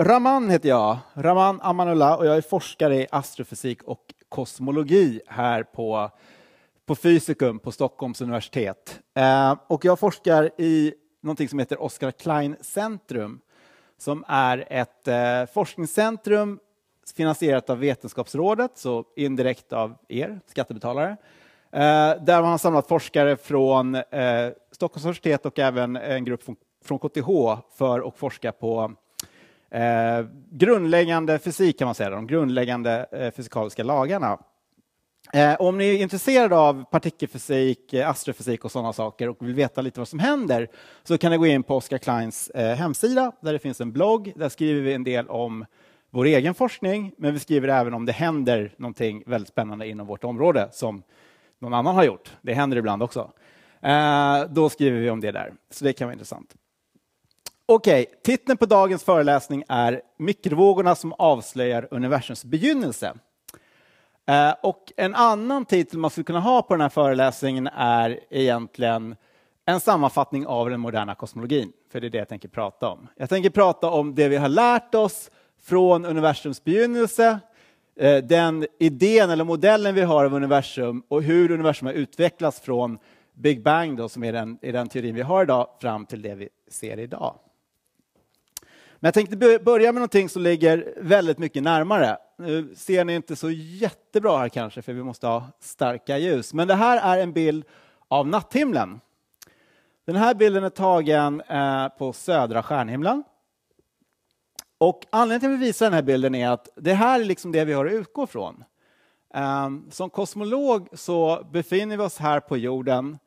Raman heter jag, Raman Amanullah, och jag är forskare i astrofysik och kosmologi här på, på Fysikum på Stockholms universitet. Eh, och jag forskar i någonting som heter Oscar Klein Centrum, som är ett eh, forskningscentrum finansierat av Vetenskapsrådet, så indirekt av er skattebetalare, eh, där man har samlat forskare från eh, Stockholms universitet och även en grupp från, från KTH för att forska på eh, grundläggande fysik kan man säga, de grundläggande eh, fysikaliska lagarna. Eh, om ni är intresserade av partikelfysik, eh, astrofysik och sådana saker och vill veta lite vad som händer så kan ni gå in på Oskar Kleins eh, hemsida där det finns en blogg. Där skriver vi en del om vår egen forskning, men vi skriver även om det händer någonting väldigt spännande inom vårt område som någon annan har gjort. Det händer ibland också. Eh, då skriver vi om det där, så det kan vara intressant. Okej, okay, titeln på dagens föreläsning är Mikrovågorna som avslöjar universums begynnelse. Eh, och en annan titel man skulle kunna ha på den här föreläsningen är egentligen en sammanfattning av den moderna kosmologin, för det är det jag tänker prata om. Jag tänker prata om det vi har lärt oss från universums begynnelse, eh, den idén eller modellen vi har av universum och hur universum har utvecklats från Big Bang, då, som är den, är den teorin vi har idag, fram till det vi ser idag. Men jag tänkte börja med någonting som ligger väldigt mycket närmare. Nu ser ni inte så jättebra här kanske, för vi måste ha starka ljus. Men det här är en bild av natthimlen. Den här bilden är tagen eh, på södra stjärnhimlen. Och anledningen till att vi visar den här bilden är att det här är liksom det vi har att utgå från. Ehm, som kosmolog så befinner vi oss här på jorden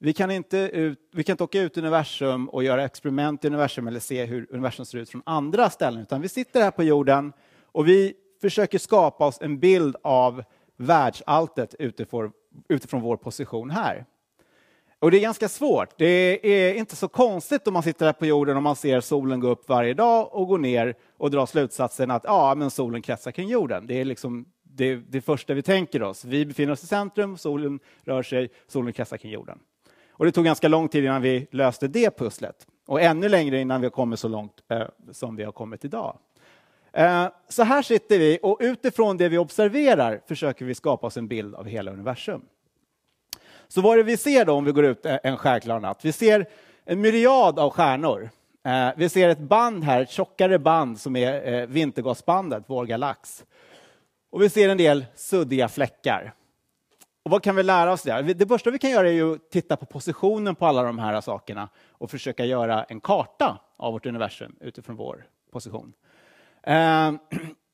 vi kan, inte ut, vi kan inte åka ut i universum och göra experiment i universum eller se hur universum ser ut från andra ställen, utan vi sitter här på jorden och vi försöker skapa oss en bild av världsalltet utifrån, utifrån vår position här. Och det är ganska svårt. Det är inte så konstigt om man sitter här på jorden och man ser solen gå upp varje dag och gå ner och dra slutsatsen att ja, men solen kretsar kring jorden. Det är liksom det, det första vi tänker oss. Vi befinner oss i centrum, solen rör sig, solen kretsar kring jorden. Och det tog ganska lång tid innan vi löste det pusslet och ännu längre innan vi har kommit så långt eh, som vi har kommit idag. Eh, så här sitter vi och utifrån det vi observerar försöker vi skapa oss en bild av hela universum. Så vad är det vi ser då om vi går ut eh, en stjärnklar natt? Vi ser en myriad av stjärnor. Eh, vi ser ett band här, ett tjockare band som är eh, vintergasbandet, vår galax. Och vi ser en del suddiga fläckar och vad kan vi lära oss där? Det första vi kan göra är att titta på positionen på alla de här sakerna och försöka göra en karta av vårt universum utifrån vår position. Ehm,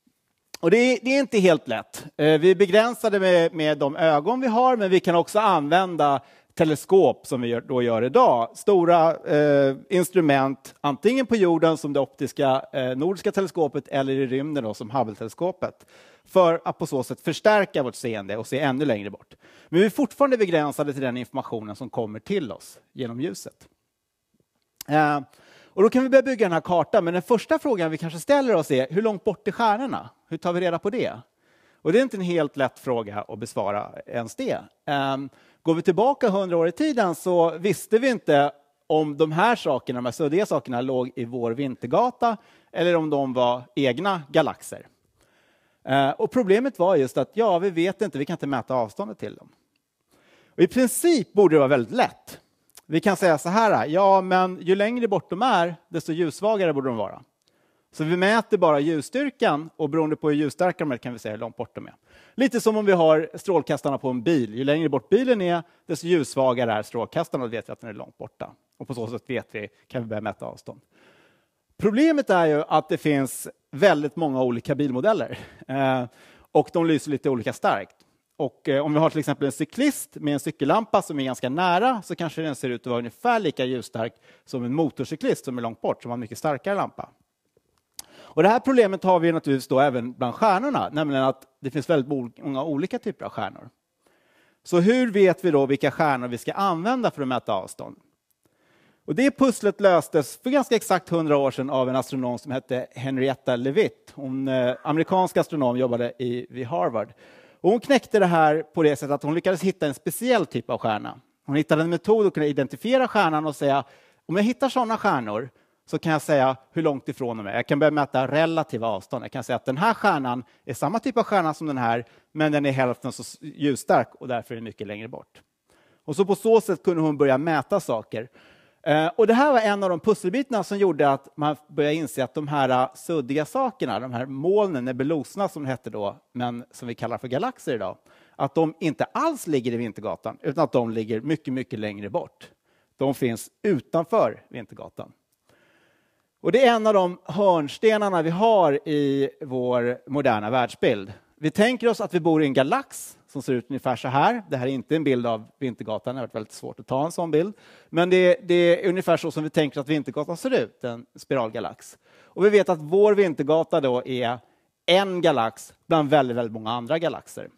och det är, det är, inte helt lätt. Eh, vi är begränsade med, med de ögon vi har, men vi kan också använda teleskop som vi då gör idag. Stora eh, instrument, antingen på jorden som det optiska eh, nordiska teleskopet eller i rymden då, som Hubble-teleskopet för att på så sätt förstärka vårt seende och se ännu längre bort. Men vi är fortfarande begränsade till den informationen som kommer till oss genom ljuset. Eh, och då kan vi börja bygga den här kartan, men den första frågan vi kanske ställer oss är hur långt bort är stjärnorna? Hur tar vi reda på det? Och det är inte en helt lätt fråga att besvara ens det. Um, går vi tillbaka hundra år i tiden så visste vi inte om de här sakerna, de här suddiga sakerna, låg i vår vintergata eller om de var egna galaxer. Uh, och problemet var just att ja, vi vet inte, vi kan inte mäta avståndet till dem. Och I princip borde det vara väldigt lätt. Vi kan säga så här, ja, men ju längre bort de är, desto ljussvagare borde de vara. Så vi mäter bara ljusstyrkan och beroende på hur ljusstarka de är kan vi se hur långt bort de är. Lite som om vi har strålkastarna på en bil. Ju längre bort bilen är, desto ljussvagare är strålkastarna. Då vet vi att den är långt borta. Och på så sätt vet vi, kan vi börja mäta avstånd. Problemet är ju att det finns väldigt många olika bilmodeller eh, och de lyser lite olika starkt. Och eh, om vi har till exempel en cyklist med en cykellampa som är ganska nära så kanske den ser ut att vara ungefär lika ljusstark som en motorcyklist som är långt bort, som har en mycket starkare lampa. Och det här problemet har vi naturligtvis då även bland stjärnorna, nämligen att det finns väldigt många olika typer av stjärnor. Så hur vet vi då vilka stjärnor vi ska använda för att mäta avstånd? Och det pusslet löstes för ganska exakt 100 år sedan av en astronom som hette Henrietta Leavitt. Hon eh, amerikansk astronom, jobbade i, vid Harvard. Och hon knäckte det här på det sättet att hon lyckades hitta en speciell typ av stjärna. Hon hittade en metod att kunna identifiera stjärnan och säga om jag hittar sådana stjärnor så kan jag säga hur långt ifrån de är. Jag kan börja mäta relativa avstånd. Jag kan säga att den här stjärnan är samma typ av stjärna som den här, men den är hälften så ljusstark och därför är den mycket längre bort. Och så på så sätt kunde hon börja mäta saker. Eh, och det här var en av de pusselbitarna som gjorde att man började inse att de här eh, suddiga sakerna, de här molnen, nebuloserna som det hette då, men som vi kallar för galaxer idag, att de inte alls ligger i Vintergatan, utan att de ligger mycket, mycket längre bort. De finns utanför Vintergatan. Och det är en av de hörnstenarna vi har i vår moderna världsbild. Vi tänker oss att vi bor i en galax som ser ut ungefär så här. Det här är inte en bild av Vintergatan, det har varit väldigt svårt att ta en sån bild. Men det, det är ungefär så som vi tänker att Vintergatan ser ut, en spiralgalax. Och vi vet att vår Vintergata då är en galax bland väldigt, väldigt många andra galaxer.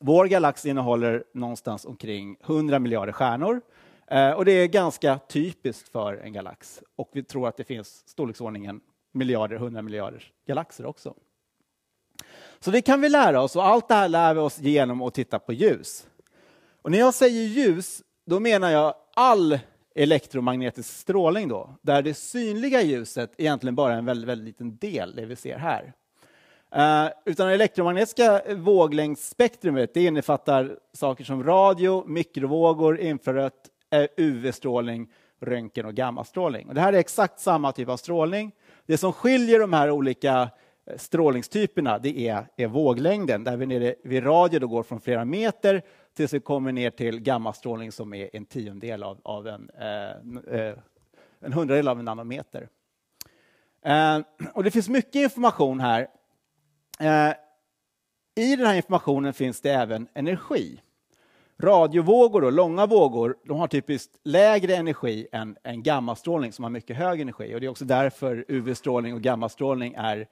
Vår galax innehåller någonstans omkring 100 miljarder stjärnor Eh, och det är ganska typiskt för en galax och vi tror att det finns storleksordningen miljarder, hundra miljarder galaxer också. Så det kan vi lära oss och allt det här lär vi oss genom att titta på ljus. Och när jag säger ljus, då menar jag all elektromagnetisk strålning då, där det synliga ljuset egentligen bara är en väldigt, väldigt liten del, det vi ser här. Eh, utan det elektromagnetiska våglängdsspektrumet det innefattar saker som radio, mikrovågor, infrarött, UV-strålning, röntgen och gammastrålning. Och det här är exakt samma typ av strålning. Det som skiljer de här olika eh, strålningstyperna det är, är våglängden, där vi nere vid radio då går från flera meter tills vi kommer ner till gammastrålning som är en tiondel av, av en, eh, eh, en hundradel av en nanometer. Eh, och det finns mycket information här. Eh, I den här informationen finns det även energi. Radiovågor, då, långa vågor, de har typiskt lägre energi än, än gammastrålning som har mycket hög energi. Och Det är också därför UV-strålning och gammastrålning är,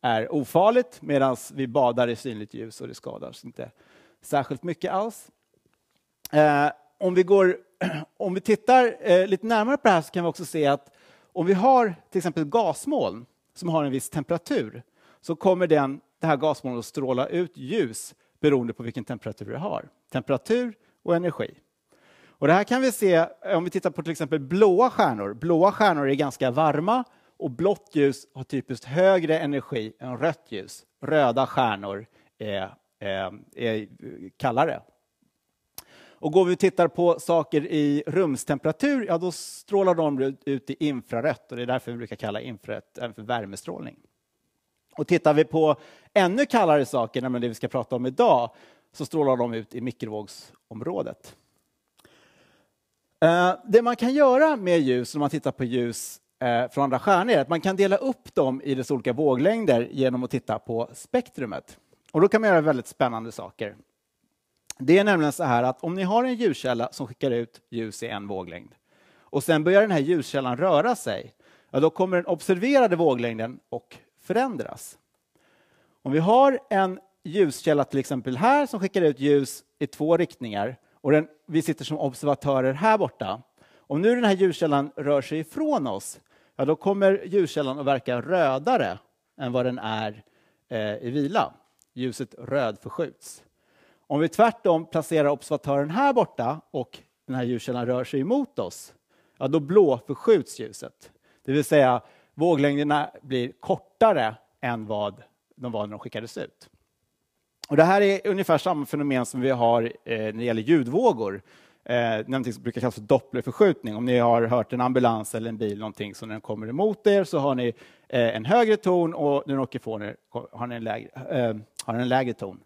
är ofarligt medan vi badar i synligt ljus och det skadar oss inte särskilt mycket alls. Eh, om, vi går, om vi tittar eh, lite närmare på det här så kan vi också se att om vi har till exempel gasmoln som har en viss temperatur så kommer den, det här gasmolnet att stråla ut ljus beroende på vilken temperatur det har. Temperatur och energi. Och det här kan vi se eh, om vi tittar på till exempel blåa stjärnor. Blåa stjärnor är ganska varma och blått ljus har typiskt högre energi än rött ljus. Röda stjärnor är, är, eh, är kallare. Och går vi och tittar på saker i rumstemperatur, ja då strålar de ut i infrarött och det är därför vi brukar kalla infrarött för värmestrålning. Och tittar vi på ännu kallare saker, nämligen det vi ska prata om idag, så strålar de ut i mikrovågsområdet. Eh, det man kan göra med ljus, när man tittar på ljus eh, från andra stjärnor, är att man kan dela upp dem i dess olika våglängder genom att titta på spektrumet. Och då kan man göra väldigt spännande saker. Det är nämligen så här att om ni har en ljuskälla som skickar ut ljus i en våglängd och sen börjar den här ljuskällan röra sig, ja, då kommer den observerade våglängden och förändras. Om vi har en ljuskälla till exempel här som skickar ut ljus i två riktningar och den, vi sitter som observatörer här borta. Om nu den här ljuskällan rör sig ifrån oss, ja, då kommer ljuskällan att verka rödare än vad den är eh, i vila. Ljuset röd förskjuts. Om vi tvärtom placerar observatören här borta och den här ljuskällan rör sig emot oss, ja, då blå förskjuts ljuset. Det vill säga, våglängderna blir kortare än vad de var när de skickades ut. Och det här är ungefär samma fenomen som vi har eh, när det gäller ljudvågor. Eh, någonting som brukar kallas för dopplerförskjutning. Om ni har hört en ambulans eller en bil någonting, så när den kommer emot er så har ni eh, en högre ton och när den åker på er har ni en lägre, eh, har en lägre ton.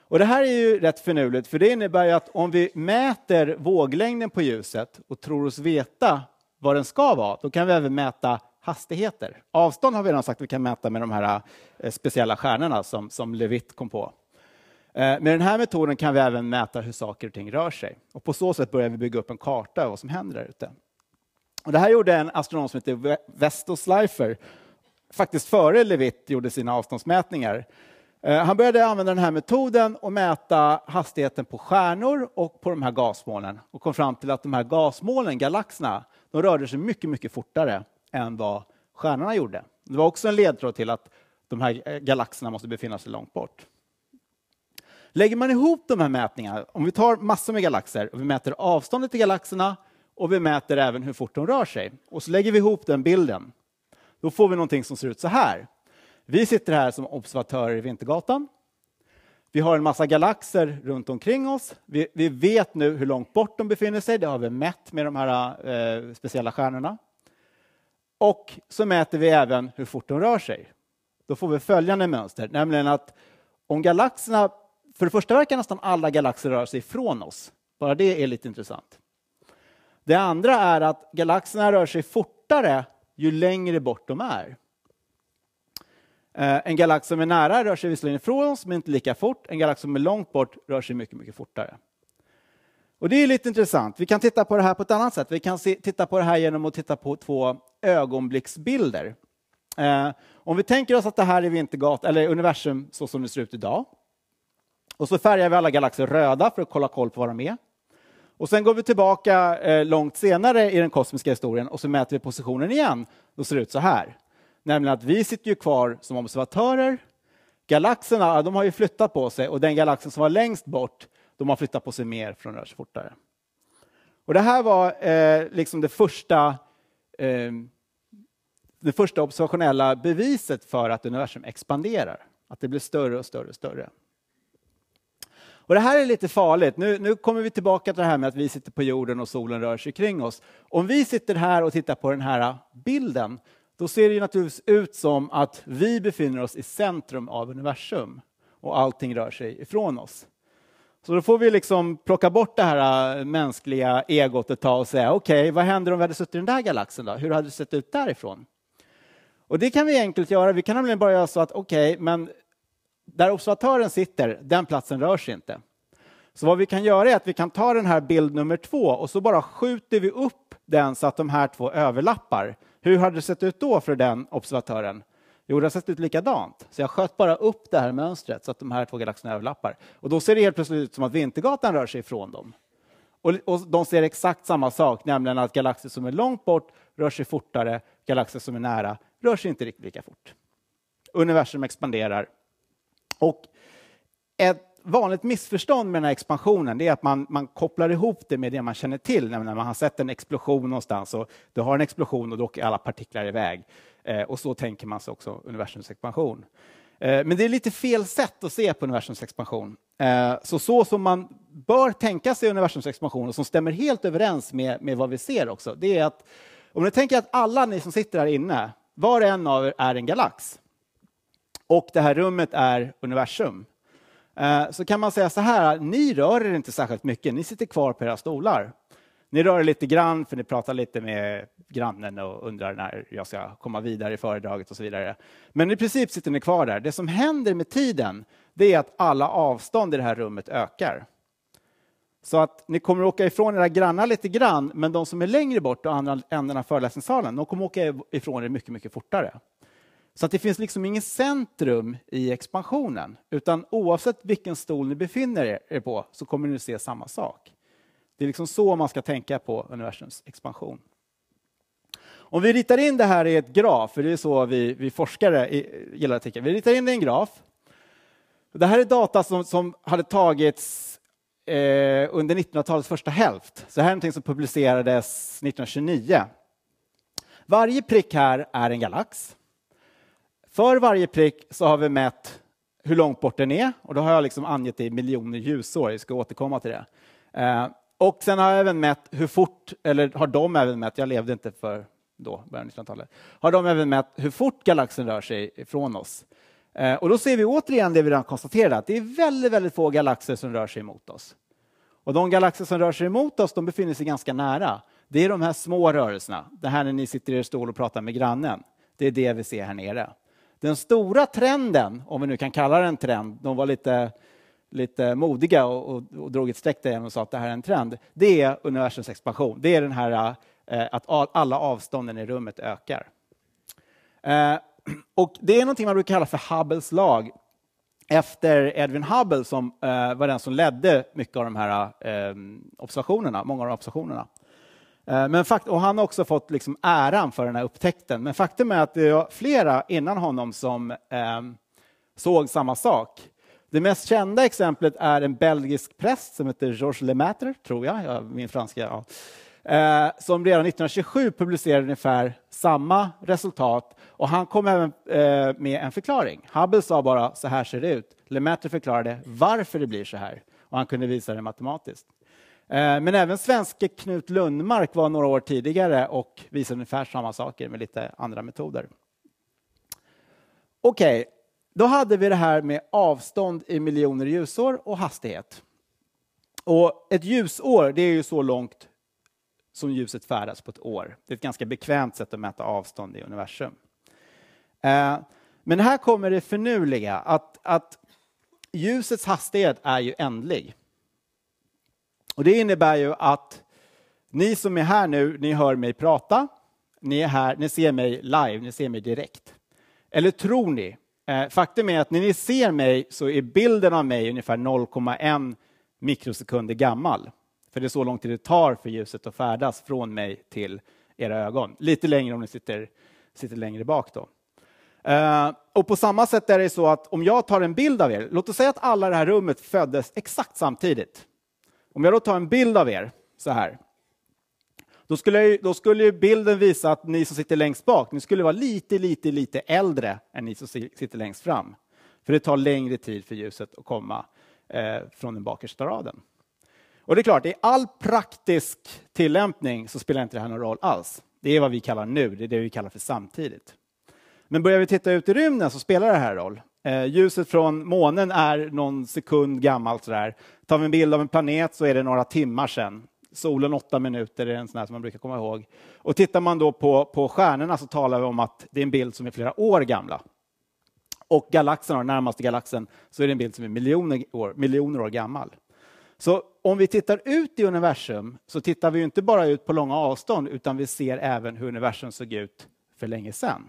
Och det här är ju rätt finurligt, för det innebär ju att om vi mäter våglängden på ljuset och tror oss veta vad den ska vara, då kan vi även mäta hastigheter. Avstånd har vi redan sagt att vi kan mäta med de här eh, speciella stjärnorna som, som Levitt kom på. Eh, med den här metoden kan vi även mäta hur saker och ting rör sig. Och på så sätt börjar vi bygga upp en karta över vad som händer där ute. det här gjorde en astronom som heter Vesto Westoslifer, faktiskt före Levitt gjorde sina avståndsmätningar. Eh, han började använda den här metoden och mäta hastigheten på stjärnor och på de här gasmolnen och kom fram till att de här gasmolnen, galaxerna, de rörde sig mycket, mycket fortare än vad stjärnorna gjorde. Det var också en ledtråd till att de här eh, galaxerna måste befinna sig långt bort. Lägger man ihop de här mätningarna, om vi tar massor med galaxer och vi mäter avståndet till galaxerna och vi mäter även hur fort de rör sig och så lägger vi ihop den bilden, då får vi någonting som ser ut så här. Vi sitter här som observatörer i Vintergatan. Vi har en massa galaxer runt omkring oss. Vi, vi vet nu hur långt bort de befinner sig. Det har vi mätt med de här eh, speciella stjärnorna. Och så mäter vi även hur fort de rör sig. Då får vi följande mönster, nämligen att om galaxerna, för det första verkar nästan alla galaxer röra sig ifrån oss. Bara det är lite intressant. Det andra är att galaxerna rör sig fortare ju längre bort de är. Eh, en galax som är nära rör sig visserligen ifrån oss, men inte lika fort. En galax som är långt bort rör sig mycket, mycket fortare. Och det är lite intressant. Vi kan titta på det här på ett annat sätt. Vi kan se, titta på det här genom att titta på två ögonblicksbilder. Eh, om vi tänker oss att det här är Vintergatan, eller universum så som det ser ut idag. Och så färgar vi alla galaxer röda för att kolla koll på vad de är. Och sen går vi tillbaka eh, långt senare i den kosmiska historien och så mäter vi positionen igen. Då ser det ut så här. Nämligen att vi sitter ju kvar som observatörer. Galaxerna de har ju flyttat på sig och den galaxen som var längst bort de har flyttat på sig mer för de rör sig fortare. Och det här var eh, liksom det första eh, det första observationella beviset för att universum expanderar, att det blir större och större och större. Och det här är lite farligt. Nu, nu, kommer vi tillbaka till det här med att vi sitter på jorden och solen rör sig kring oss. Om vi sitter här och tittar på den här bilden, då ser det ju naturligtvis ut som att vi befinner oss i centrum av universum och allting rör sig ifrån oss. Så då får vi liksom plocka bort det här äh, mänskliga egot ett tag och säga okej, okay, vad händer om vi hade suttit i den där galaxen då? Hur hade det sett ut därifrån? Och det kan vi enkelt göra. Vi kan nämligen bara göra så att okej, okay, men där observatören sitter, den platsen rör sig inte. Så vad vi kan göra är att vi kan ta den här bild nummer två och så bara skjuter vi upp den så att de här två överlappar. Hur hade det sett ut då för den observatören? Jo, det har sett ut likadant. Så jag sköt bara upp det här mönstret så att de här två galaxerna överlappar. Och då ser det helt plötsligt ut som att Vintergatan rör sig ifrån dem. Och, de ser exakt samma sak, nämligen att galaxer som är långt bort rör sig fortare, galaxer som är nära rör sig inte riktigt lika fort. Universum expanderar. Och ett vanligt missförstånd med den här expansionen är att man, man kopplar ihop det med det man känner till, nämligen man har sett en explosion någonstans och du har en explosion och då åker alla partiklar iväg. Eh, och så tänker man sig också universums expansion. Eh, men det är lite fel sätt att se på universums expansion. Eh, så, så som man bör tänka sig universums expansion och som stämmer helt överens med, med vad vi ser också, det är att om ni tänker att alla ni som sitter här inne var och en av er är en galax. Och det här rummet är universum. Eh, så kan man säga så här, ni rör er inte särskilt mycket, ni sitter kvar på era stolar. Ni rör er lite grann, för ni pratar lite med grannen och undrar när jag ska komma vidare i föredraget och så vidare. Men i princip sitter ni kvar där. Det som händer med tiden, det är att alla avstånd i det här rummet ökar. Så att ni kommer åka ifrån era grannar lite grann, men de som är längre bort och andra änden av föreläsningssalen, de kommer åka ifrån er mycket, mycket fortare. Så att det finns liksom ingen centrum i expansionen, utan oavsett vilken stol ni befinner er på så kommer ni se samma sak. Det är liksom så man ska tänka på universums expansion. Om vi ritar in det här i ett graf, för det är så vi, vi forskare gillar att tänka, vi ritar in det i en graf. Det här är data som, som hade tagits eh, under 1900-talets första hälft. Så här är någonting som publicerades 1929. Varje prick här är en galax. För varje prick så har vi mätt hur långt bort den är och då har jag liksom angett det i miljoner ljusår. Jag ska återkomma till det. Eh, och sen har jag även mätt hur fort, eller har de även mätt, jag levde inte för då, början av 1900-talet, har de även mätt hur fort galaxen rör sig ifrån oss. Eh, och då ser vi återigen det vi redan konstaterat, det är väldigt, väldigt få galaxer som rör sig emot oss. Och de galaxer som rör sig emot oss, de befinner sig ganska nära. Det är de här små rörelserna, det här när ni sitter i er stol och pratar med grannen. Det är det vi ser här nere. Den stora trenden, om vi nu kan kalla den trend, de var lite, lite modiga och, och, och drog ett streck där och sa att det här är en trend, det är universums expansion. Det är den här eh, att alla avstånden i rummet ökar. Eh, och det är något man brukar kalla för Hubbles lag efter Edwin Hubble som eh, var den som ledde mycket av de här eh, observationerna, många av de observationerna. Eh, men fakt och han har också fått liksom äran för den här upptäckten, men faktum är att det var flera innan honom som eh, såg samma sak. Det mest kända exemplet är en belgisk präst som heter Georges Lemaitre, tror jag, min franska, ja eh, som redan 1927 publicerade ungefär samma resultat. Och han kom även eh, med en förklaring. Hubble sa bara så här ser det ut. Lemaitre förklarade varför det blir så här och han kunde visa det matematiskt. Eh, men även svenske Knut Lundmark var några år tidigare och visade ungefär samma saker med lite andra metoder. Okej, okay. Då hade vi det här med avstånd i miljoner ljusår och hastighet. Och ett ljusår det är ju så långt som ljuset färdas på ett år. Det är ett ganska bekvämt sätt att mäta avstånd i universum. Eh, men här kommer det förnuliga, att, att ljusets hastighet är ju ändlig. Och Det innebär ju att ni som är här nu, ni hör mig prata, ni är här, ni ser mig live, ni ser mig direkt. Eller tror ni? Eh, faktum är att när ni ser mig så är bilden av mig ungefär 0,1 mikrosekunder gammal. För det är så lång tid det tar för ljuset att färdas från mig till era ögon. Lite längre om ni sitter, sitter längre bak. då. Uh, och på samma sätt är det så att om jag tar en bild av er, låt oss säga att alla i det här rummet föddes exakt samtidigt. Om jag då tar en bild av er så här, då skulle, jag, då skulle ju bilden visa att ni som sitter längst bak, ni skulle vara lite, lite, lite äldre än ni som sitter längst fram. För det tar längre tid för ljuset att komma eh, från den bakersta raden. Och det är klart, i all praktisk tillämpning så spelar inte det här någon roll alls. Det är vad vi kallar nu, det är det vi kallar för samtidigt. Men börjar vi titta ut i rymden så spelar det här roll. Eh, ljuset från månen är någon sekund gammalt. Sådär. Tar vi en bild av en planet så är det några timmar sedan. Solen åtta minuter är en sån här som man brukar komma ihåg. Och tittar man då på, på stjärnorna så talar vi om att det är en bild som är flera år gamla. Och galaxen, den närmaste galaxen, så är det en bild som är miljoner år, miljoner år gammal. Så om vi tittar ut i universum så tittar vi inte bara ut på långa avstånd utan vi ser även hur universum såg ut för länge sedan.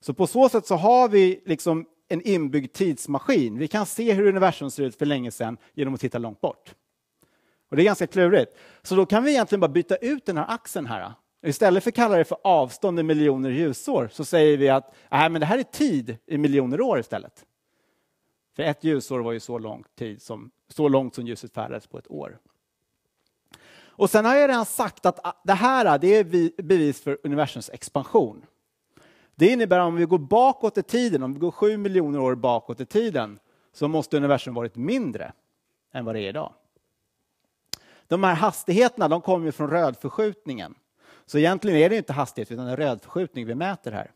Så på så sätt så har vi liksom en inbyggd tidsmaskin. Vi kan se hur universum ser ut för länge sedan genom att titta långt bort. Och Det är ganska klurigt. Så då kan vi egentligen bara byta ut den här axeln här. Istället för att kalla det för avstånd i miljoner ljusår så säger vi att nej, men det här är tid i miljoner år istället. För ett ljusår var ju så lång tid som så långt som ljuset färdades på ett år. Och sen har jag redan sagt att ah, det här ah, det är bevis för universums expansion. Det innebär att om vi går bakåt i tiden, om vi går 7 miljoner år bakåt i tiden, så måste universum varit mindre än vad det är idag. De här hastigheterna de kommer från rödförskjutningen. Så egentligen är det inte hastighet utan en rödförskjutning vi mäter här.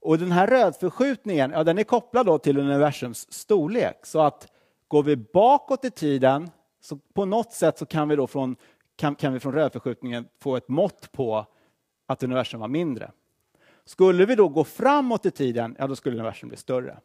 Och den här rödförskjutningen ja, den är kopplad då till universums storlek. Så att Går vi bakåt i tiden, så på något sätt så kan vi då från, kan, kan vi från rödförskjutningen få ett mått på att universum var mindre. Skulle vi då gå framåt i tiden, ja då skulle universum bli större.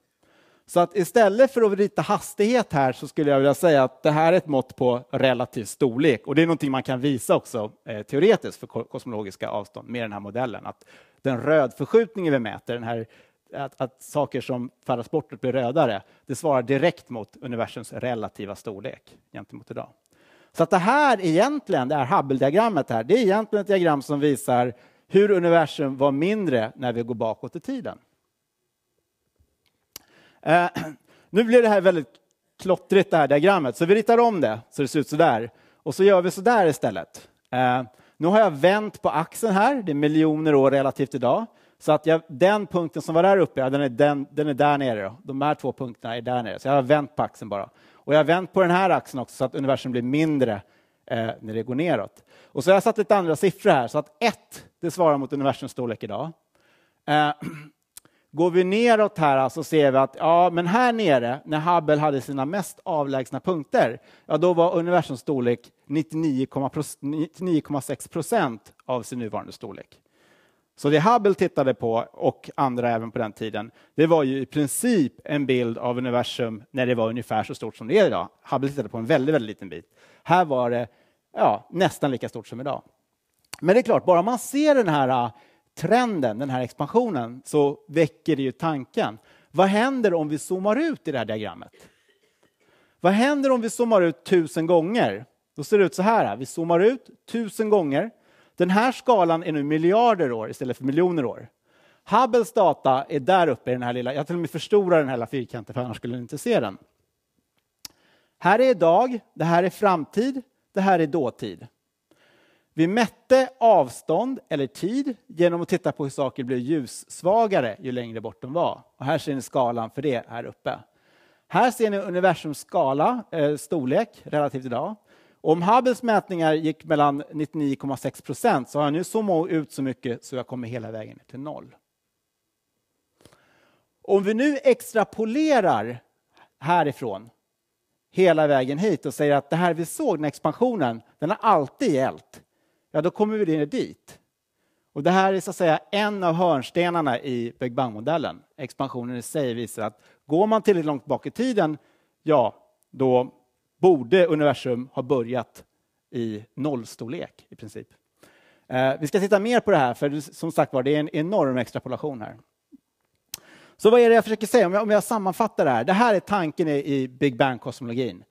Så att istället för att rita hastighet här så skulle jag vilja säga att det här är ett mått på relativ storlek och det är någonting man kan visa också eh, teoretiskt för kosmologiska avstånd med den här modellen. Att den rödförskjutningen vi mäter, den här att, att saker som färdas bortåt blir rödare, det svarar direkt mot universums relativa storlek gentemot idag. Så att det här egentligen, det här Hubble-diagrammet här, det är egentligen ett diagram som visar hur universum var mindre när vi går bakåt i tiden. Eh, nu blir det här väldigt klottrigt det här diagrammet, så vi ritar om det så det ser ut så där. Och så gör vi så där istället. Eh, nu har jag vänt på axeln här, det är miljoner år relativt idag. Så att jag, den punkten som var där uppe, ja, den, är den, den, är där nere. Då. De här två punkterna är där nere, så jag har vänt på axeln bara. Och jag har vänt på den här axeln också så att universum blir mindre eh, när det går neråt. Och så har jag satt lite andra siffror här, så att 1 det svarar mot universums storlek idag. Eh, går vi neråt här så ser vi att ja, men här nere, när Hubble hade sina mest avlägsna punkter, ja, då var universums storlek 99,6 procent av sin nuvarande storlek. Så det Hubble tittade på, och andra även på den tiden, det var ju i princip en bild av universum när det var ungefär så stort som det är idag. Hubble tittade på en väldigt, väldigt liten bit. Här var det ja, nästan lika stort som idag. Men det är klart, bara man ser den här äh, trenden, den här expansionen, så väcker det ju tanken. Vad händer om vi zoomar ut i det här diagrammet? Vad händer om vi zoomar ut tusen gånger? Då ser det ut så här. Vi zoomar ut tusen gånger den här skalan är nu miljarder år istället för miljoner år. Hubbles data är där uppe i den här lilla, jag till och med förstorar den här lilla fyrkanten för annars skulle ni inte se den. Här är idag, det här är framtid, det här är dåtid. Vi mätte avstånd eller tid genom att titta på hur saker blev ljussvagare ju längre bort de var. Och här ser ni skalan för det här uppe. Här ser ni universums skala, eh, storlek, relativt idag. Om Hubbles mätningar gick mellan 99,6 procent så har jag nu zoomat ut så mycket så jag kommer hela vägen ner till noll. Om vi nu extrapolerar härifrån hela vägen hit och säger att det här vi såg, den expansionen, den har alltid gällt, ja då kommer vi ner dit. Och det här är så att säga en av hörnstenarna i Big Bang-modellen. Expansionen i sig visar att går man tillräckligt långt bak i tiden, ja, då borde universum ha börjat i nollstorlek i princip. Eh, vi ska titta mer på det här, för som sagt var, det är en enorm extrapolation här. Så vad är det jag försöker säga? Om jag, om jag sammanfattar det här. Det här är tanken i, i Big Bang-kosmologin.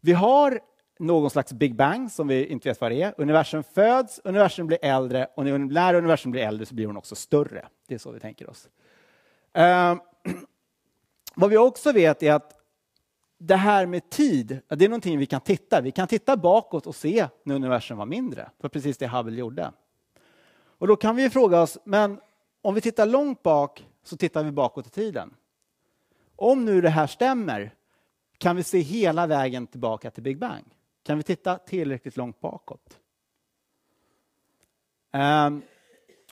Vi har någon slags Big Bang som vi inte vet vad det är. Universum föds, universum blir äldre och när universum blir äldre så blir hon också större. Det är så vi tänker oss. Eh, vad vi också vet är att det här med tid, det är någonting vi kan titta. Vi kan titta bakåt och se när universum var mindre. För precis det Hubble gjorde. Och då kan vi fråga oss, men om vi tittar långt bak så tittar vi bakåt i tiden. Om nu det här stämmer, kan vi se hela vägen tillbaka till Big Bang? Kan vi titta tillräckligt långt bakåt? Um,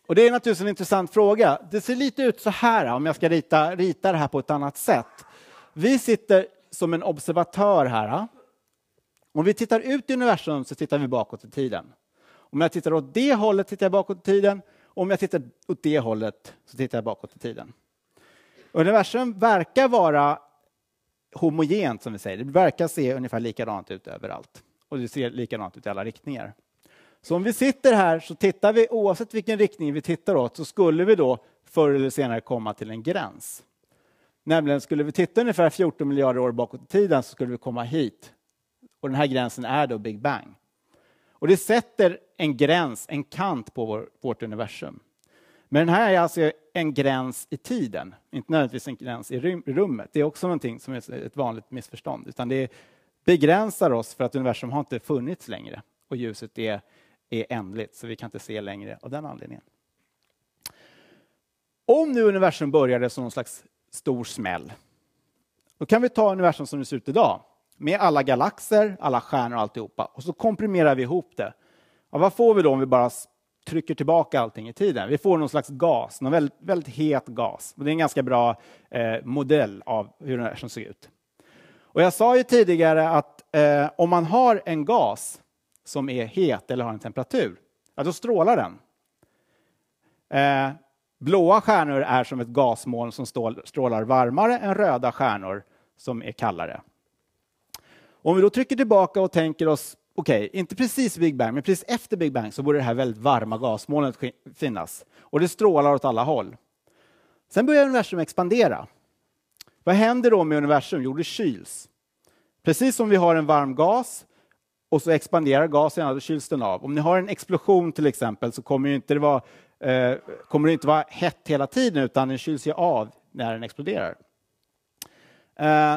och Det är naturligtvis en intressant fråga. Det ser lite ut så här, om jag ska rita, rita det här på ett annat sätt. Vi sitter som en observatör här. Om vi tittar ut i universum så tittar vi bakåt i tiden. Om jag tittar åt det hållet tittar jag bakåt i tiden. Om jag tittar åt det hållet så tittar jag bakåt i tiden. Universum verkar vara homogent, som vi säger. Det verkar se ungefär likadant ut överallt. Och det ser likadant ut i alla riktningar. Så om vi sitter här så tittar vi, oavsett vilken riktning vi tittar åt, så skulle vi då förr eller senare komma till en gräns. Nämligen, skulle vi titta ungefär 14 miljarder år bakåt i tiden så skulle vi komma hit. Och den här gränsen är då Big Bang. Och det sätter en gräns, en kant på vår, vårt universum. Men den här är alltså en gräns i tiden, inte nödvändigtvis en gräns i rummet. Det är också någonting som är ett vanligt missförstånd. Utan det begränsar oss för att universum har inte funnits längre och ljuset är, är ändligt, så vi kan inte se längre av den anledningen. Om nu universum började som någon slags stor smäll. Då kan vi ta universum som det ser ut idag, med alla galaxer, alla stjärnor och alltihopa, och så komprimerar vi ihop det. Ja, vad får vi då om vi bara trycker tillbaka allting i tiden? Vi får någon slags gas, någon väldigt, väldigt het gas. Och det är en ganska bra eh, modell av hur universum ser ut. Och jag sa ju tidigare att eh, om man har en gas som är het eller har en temperatur, ja, då strålar den. Eh, Blåa stjärnor är som ett gasmoln som strålar varmare än röda stjärnor som är kallare. Om vi då trycker tillbaka och tänker oss, okej, okay, inte precis Big Bang, men precis efter Big Bang så borde det här väldigt varma gasmolnet finnas. Och det strålar åt alla håll. Sen börjar universum expandera. Vad händer då med universum? Jo, det kyls. Precis som vi har en varm gas och så expanderar gasen, då kyls den av. Om ni har en explosion till exempel så kommer ju inte det vara eh, kommer det inte vara hett hela tiden utan den kyls ju av när den exploderar. Eh,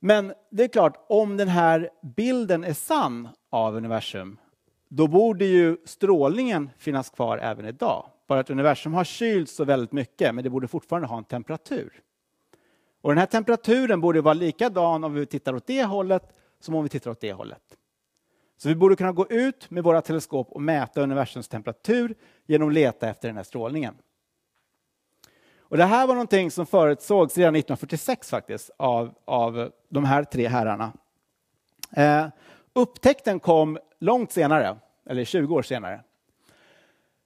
men det är klart, om den här bilden är sann av universum då borde ju strålningen finnas kvar även idag. Bara att universum har kylts så väldigt mycket, men det borde fortfarande ha en temperatur. Och den här temperaturen borde vara likadan om vi tittar åt det hållet som om vi tittar åt det hållet. Så vi borde kunna gå ut med våra teleskop och mäta universums temperatur genom att leta efter den här strålningen. Och det här var någonting som förutsågs redan 1946 faktiskt av, av de här tre herrarna. Eh, upptäckten kom långt senare, eller 20 år senare.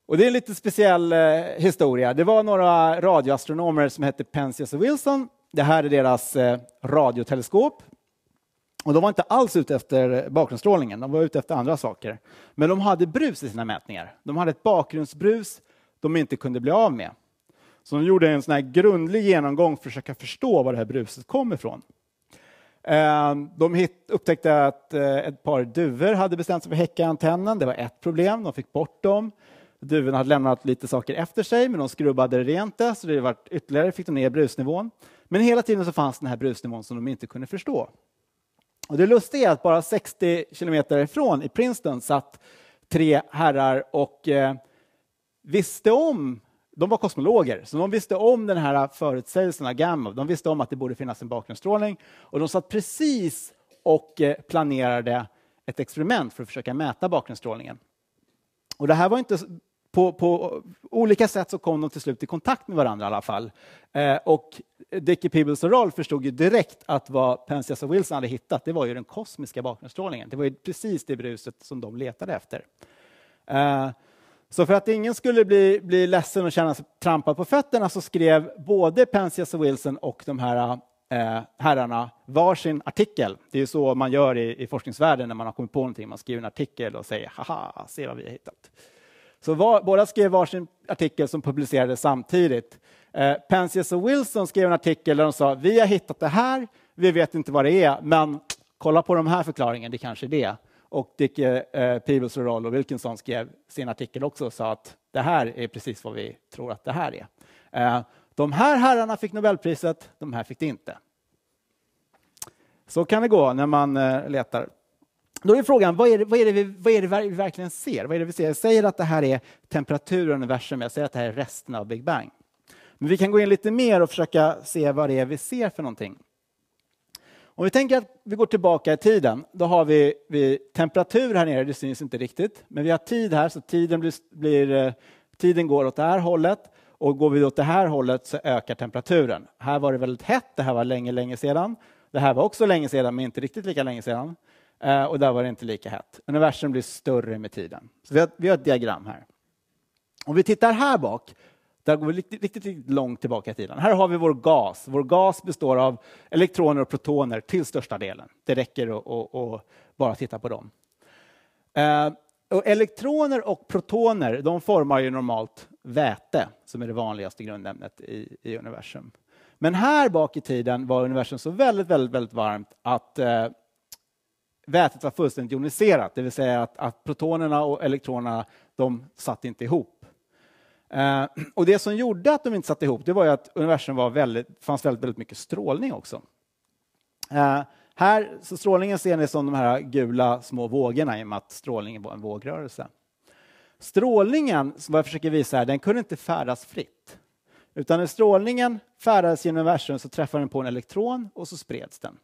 Och det är en lite speciell eh, historia. Det var några radioastronomer som hette Penzias och Wilson. Det här är deras eh, radioteleskop och de var inte alls ute efter bakgrundsstrålningen, de var ute efter andra saker. Men de hade brus i sina mätningar. De hade ett bakgrundsbrus de inte kunde bli av med. Så de gjorde en sån här grundlig genomgång för att försöka förstå var det här bruset kom ifrån. Eh, de upptäckte att eh, ett par duvor hade bestämt sig för att häcka antennen. Det var ett problem, de fick bort dem. Duvorna hade lämnat lite saker efter sig, men de skrubbade rent det, så det var ytterligare fick de ner brusnivån. Men hela tiden så fanns den här brusnivån som de inte kunde förstå. Och det lustiga är att bara 60 kilometer ifrån i Princeton satt tre herrar och eh, visste om, de var kosmologer, så de visste om den här förutsägelsen av Gamow. De visste om att det borde finnas en bakgrundsstrålning och de satt precis och eh, planerade ett experiment för att försöka mäta bakgrundsstrålningen. Och det här var inte på, på, olika sätt så kom de till slut i kontakt med varandra i alla fall. Eh, och Dickie Peebles och Rolf förstod ju direkt att vad Penzias och Wilson hade hittat, det var ju den kosmiska bakgrundsstrålningen. Det var ju precis det bruset som de letade efter. Uh, så för att ingen skulle bli, bli ledsen och känna sig trampad på fötterna så skrev både Penzias och Wilson och de här eh, herrarna varsin artikel. Det är ju så man gör i, i forskningsvärlden när man har kommit på någonting. Man skriver en artikel och säger haha, se vad vi har hittat. Så var, båda skrev varsin artikel som publicerades samtidigt. Eh, och Wilson skrev en artikel där de sa vi har hittat det här, vi vet inte vad det är, men kolla på den här förklaringen, det kanske är det. Och Dick eh, eh, Peebles och Rollo Wilkinson skrev sin artikel också och sa att det här är precis vad vi tror att det här är. Eh, de här herrarna fick Nobelpriset, de här fick det inte. Så kan det gå när man eh, letar. Då är frågan, vad är, det, vad, är det vi, vad är det vi verkligen ser? Vad är det vi ser? Jag säger att det här är temperaturen i universum, jag säger att det här är resten av Big Bang. Men vi kan gå in lite mer och försöka se vad det är vi ser för någonting. Om vi tänker att vi går tillbaka i tiden, då har vi, vi temperatur här nere, det syns inte riktigt, men vi har tid här, så tiden, blir, blir, eh, tiden går åt det här hållet och går vi åt det här hållet så ökar temperaturen. Här var det väldigt hett, det här var länge, länge sedan. Det här var också länge sedan, men inte riktigt lika länge sedan. Eh, och där var det inte lika hett. Universum blir större med tiden. Så vi har, vi har ett diagram här. Om vi tittar här bak där går vi riktigt, riktigt, riktigt, långt tillbaka i tiden. Här har vi vår gas. Vår gas består av elektroner och protoner till största delen. Det räcker att, bara titta på dem. Eh, och elektroner och protoner de formar ju normalt väte, som är det vanligaste grundämnet i, i universum. Men här bak i tiden var universum så väldigt, väldigt, väldigt varmt att eh, vätet var fullständigt joniserat, det vill säga att, att protonerna och elektronerna de satt inte ihop Eh, och det som gjorde att de inte satt ihop det var ju att universum var väldigt, fanns väldigt, väldigt mycket strålning också. Eh, här, så strålningen ser ni som de här gula små vågorna i och med att strålningen var en vågrörelse. Strålningen, som jag försöker visa här, den kunde inte färdas fritt. Utan när strålningen färdades genom universum så träffade den på en elektron och så spreds den.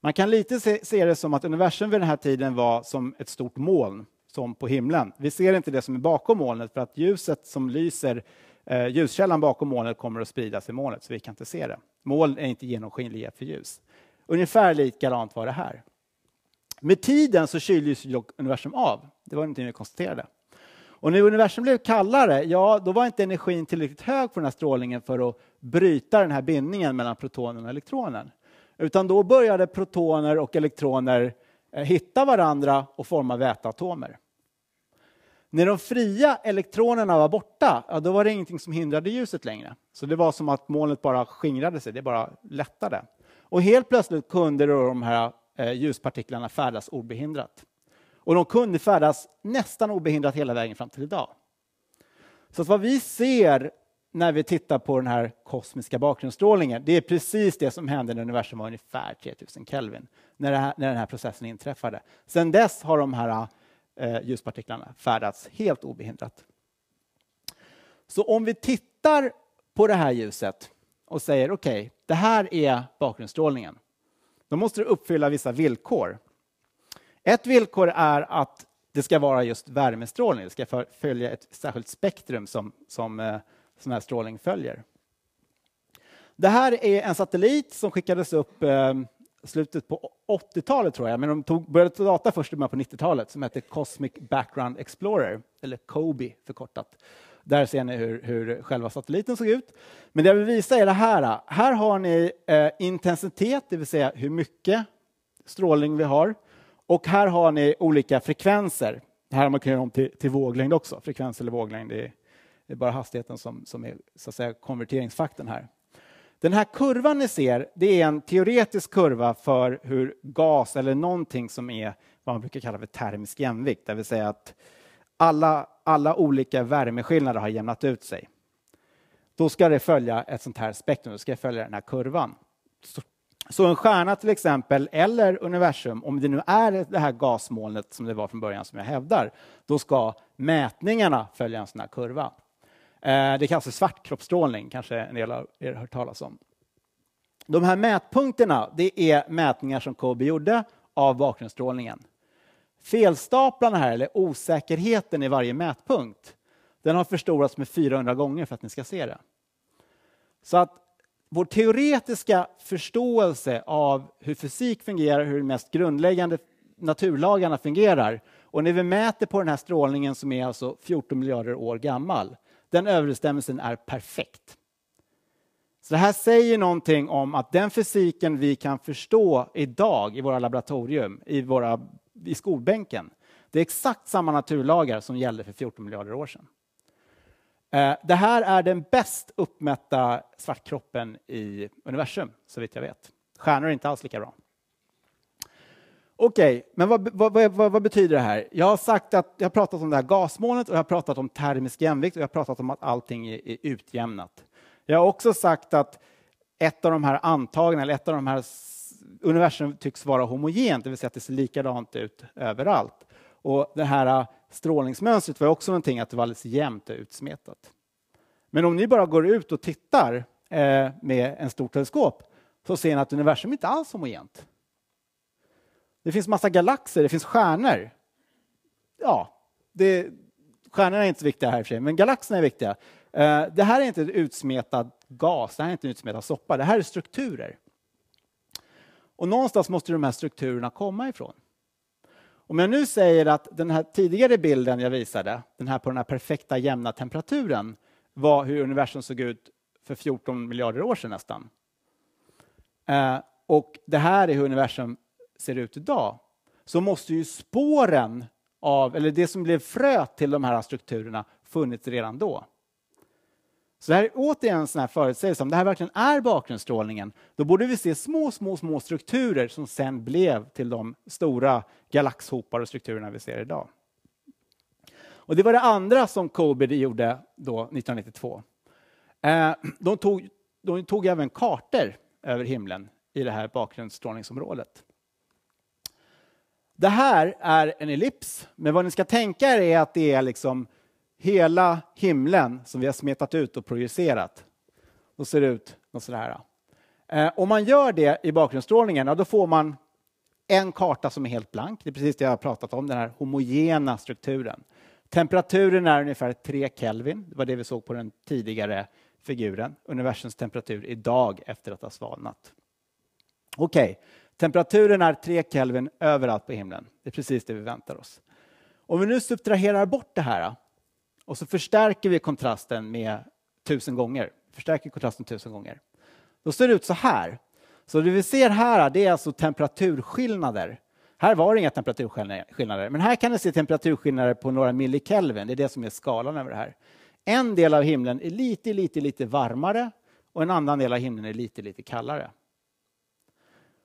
Man kan lite se, se det som att universum vid den här tiden var som ett stort moln som på himlen. Vi ser inte det som är bakom molnet för att ljuset som lyser, eh, ljuskällan bakom molnet kommer att spridas i molnet så vi kan inte se det. Moln är inte genomskinliga för ljus. Ungefär likadant var det här. Med tiden så kyldes universum av. Det var någonting vi konstaterade. Och när universum blev kallare, ja, då var inte energin tillräckligt hög för den här strålningen för att bryta den här bindningen mellan protonen och elektronen. Utan då började protoner och elektroner Eh, hitta varandra och forma väteatomer. När de fria elektronerna var borta, ja, då var det ingenting som hindrade ljuset längre. Så det var som att molnet bara skingrade sig, det bara lättade. Och helt plötsligt kunde då de här eh, ljuspartiklarna färdas obehindrat. Och de kunde färdas nästan obehindrat hela vägen fram till idag. Så att vad vi ser när vi tittar på den här kosmiska bakgrundsstrålningen. Det är precis det som hände när universum var ungefär 3000 Kelvin, när, här, när den här processen inträffade. Sedan dess har de här eh, ljuspartiklarna färdats helt obehindrat. Så om vi tittar på det här ljuset och säger okej, okay, det här är bakgrundsstrålningen, då måste det uppfylla vissa villkor. Ett villkor är att det ska vara just värmestrålning, det ska följa ett särskilt spektrum som, som eh, sån här strålning följer. Det här är en satellit som skickades upp eh, slutet på 80-talet, tror jag, men de tog, började ta data först i början på 90-talet, som hette Cosmic Background Explorer, eller COBE förkortat. Där ser ni hur, hur själva satelliten såg ut. Men det jag vill visa är det här. Här har ni eh, intensitet, det vill säga hur mycket strålning vi har. Och här har ni olika frekvenser. Det här har man kunnat göra om till, till våglängd också. Frekvens eller våglängd är det är bara hastigheten som, som är så att säga, konverteringsfaktorn här. Den här kurvan ni ser, det är en teoretisk kurva för hur gas eller någonting som är vad man brukar kalla för termisk jämvikt, det vill säga att alla, alla olika värmeskillnader har jämnat ut sig. Då ska det följa ett sånt här spektrum, då ska det följa den här kurvan. Så, så en stjärna till exempel, eller universum, om det nu är det här gasmolnet som det var från början som jag hävdar, då ska mätningarna följa en sån här kurva. Eh, det kallas för svartkroppsstrålning, kanske en del av er har hört talas om. De här mätpunkterna, det är mätningar som KB gjorde av bakgrundsstrålningen. Felstaplarna här, eller osäkerheten i varje mätpunkt, den har förstorats med 400 gånger för att ni ska se det. Så att vår teoretiska förståelse av hur fysik fungerar, hur de mest grundläggande naturlagarna fungerar, och när vi mäter på den här strålningen som är alltså 14 miljarder år gammal, den överensstämmelsen är perfekt. Så det här säger någonting om att den fysiken vi kan förstå idag i våra laboratorium, i, våra, i skolbänken, det är exakt samma naturlagar som gällde för 14 miljarder år sedan. Eh, det här är den bäst uppmätta svartkroppen i universum, så vitt jag vet. Stjärnor är inte alls lika bra. Okej, okay, men vad, vad, vad, vad, betyder det här? Jag har, sagt att, jag har pratat om det här gasmolnet och jag har pratat om termisk jämvikt och jag har pratat om att allting är, är utjämnat. Jag har också sagt att ett av de här antagandena, eller ett av de här universum tycks vara homogent, det vill säga att det ser likadant ut överallt. Och det här äh, strålningsmönstret var också någonting att det var alldeles jämnt och utsmetat. Men om ni bara går ut och tittar eh, med en stort teleskop så ser ni att universum inte alls är homogent. Det finns massa galaxer, det finns stjärnor. Ja, det, stjärnorna är inte så viktiga här i och för sig, men galaxerna är viktiga. Eh, det här är inte utsmetad gas, det här är inte utsmetad soppa, det här är strukturer. Och någonstans måste de här strukturerna komma ifrån. Om jag nu säger att den här tidigare bilden jag visade, den här på den här perfekta jämna temperaturen, var hur universum såg ut för 14 miljarder år sedan nästan. Eh, och det här är hur universum ser ut idag så måste ju spåren av, eller det som blev fröet till de här strukturerna funnits redan då. Så det här är återigen en sån här förutsägelse. Om det här verkligen är bakgrundsstrålningen, då borde vi se små, små, små strukturer som sen blev till de stora galaxhopar och strukturerna vi ser idag. Och det var det andra som Kobe gjorde då 1992. Eh, de tog, de tog även kartor över himlen i det här bakgrundsstrålningsområdet. Det här är en ellips, men vad ni ska tänka er är att det är liksom hela himlen som vi har smetat ut och projicerat. Då ser det ut något sådär. Eh, om man gör det i bakgrundsstrålningen, då får man en karta som är helt blank. Det är precis det jag har pratat om, den här homogena strukturen. Temperaturen är ungefär 3 Kelvin, det var det vi såg på den tidigare figuren. Universums temperatur idag efter att ha svalnat. Okej, okay. Temperaturen är 3 Kelvin överallt på himlen. Det är precis det vi väntar oss. Om vi nu subtraherar bort det här och så förstärker vi kontrasten med tusen gånger, förstärker kontrasten tusen gånger, då ser det ut så här. Så det vi ser här det är alltså temperaturskillnader. Här var det inga temperaturskillnader, men här kan ni se temperaturskillnader på några millikelvin. Det är det som är skalan över det här. En del av himlen är lite, lite, lite varmare och en annan del av himlen är lite, lite kallare.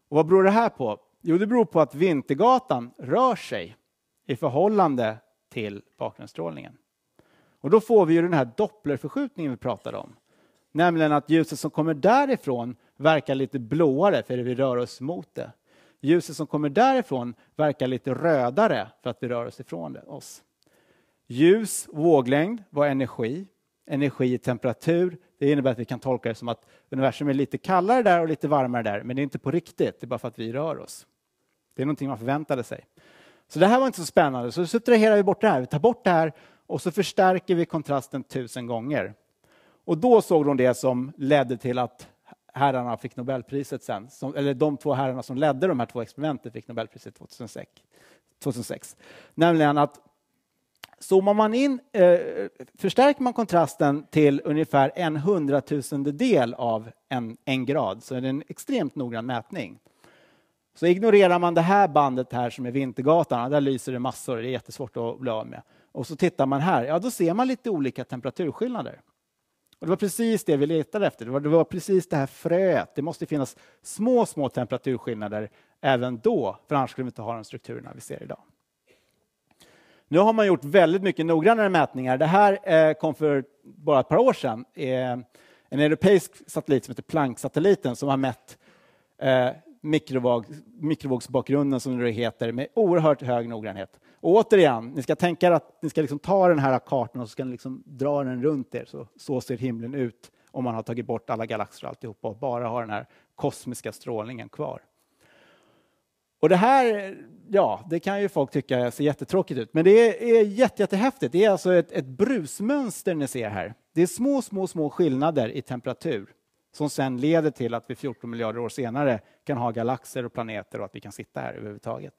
Och vad beror det här på? Jo, det beror på att vintergatan rör sig i förhållande till bakgrundsstrålningen. Och då får vi ju den här dopplerförskjutningen vi pratade om. Nämligen att ljuset som kommer därifrån verkar lite blåare för att vi rör oss mot det. Ljuset som kommer därifrån verkar lite rödare för att vi rör oss ifrån det, oss. Ljus, våglängd var energi energi, temperatur. Det innebär att vi kan tolka det som att universum är lite kallare där och lite varmare där, men det är inte på riktigt, det är bara för att vi rör oss. Det är någonting man förväntade sig. Så det här var inte så spännande, så subtraherar vi bort det här, vi tar bort det här och så förstärker vi kontrasten tusen gånger. Och då såg de det som ledde till att herrarna fick Nobelpriset sen, som, eller de två herrarna som ledde de här två experimenten fick Nobelpriset 2006. 2006. Nämligen att Zoomar man in, eh, förstärker man kontrasten till ungefär en hundratusendel av en, en grad, så är det en extremt noggrann mätning. Så ignorerar man det här bandet här som är Vintergatan, där lyser det massor, det är jättesvårt att bli av med. Och så tittar man här, ja då ser man lite olika temperaturskillnader. Och det var precis det vi letade efter, det var, det var precis det här fröet. Det måste finnas små, små temperaturskillnader även då, för annars skulle vi inte ha de strukturerna vi ser idag. Nu har man gjort väldigt mycket noggrannare mätningar. Det här eh, kom för bara ett par år sedan. Eh, en europeisk satellit som heter Planck-satelliten som har mätt eh, mikrovåg, mikrovågsbakgrunden, som det heter, med oerhört hög noggrannhet. Och återigen, ni ska tänka att ni ska liksom ta den här kartan och så ska ni liksom dra den runt er. Så, så ser himlen ut om man har tagit bort alla galaxer och alltihopa och bara har den här kosmiska strålningen kvar. Och det här, ja, det kan ju folk tycka ser jättetråkigt ut, men det är, jätte, jättehäftigt. Det är alltså ett, ett brusmönster ni ser här. Det är små, små, små skillnader i temperatur som sen leder till att vi 14 miljarder år senare kan ha galaxer och planeter och att vi kan sitta här överhuvudtaget.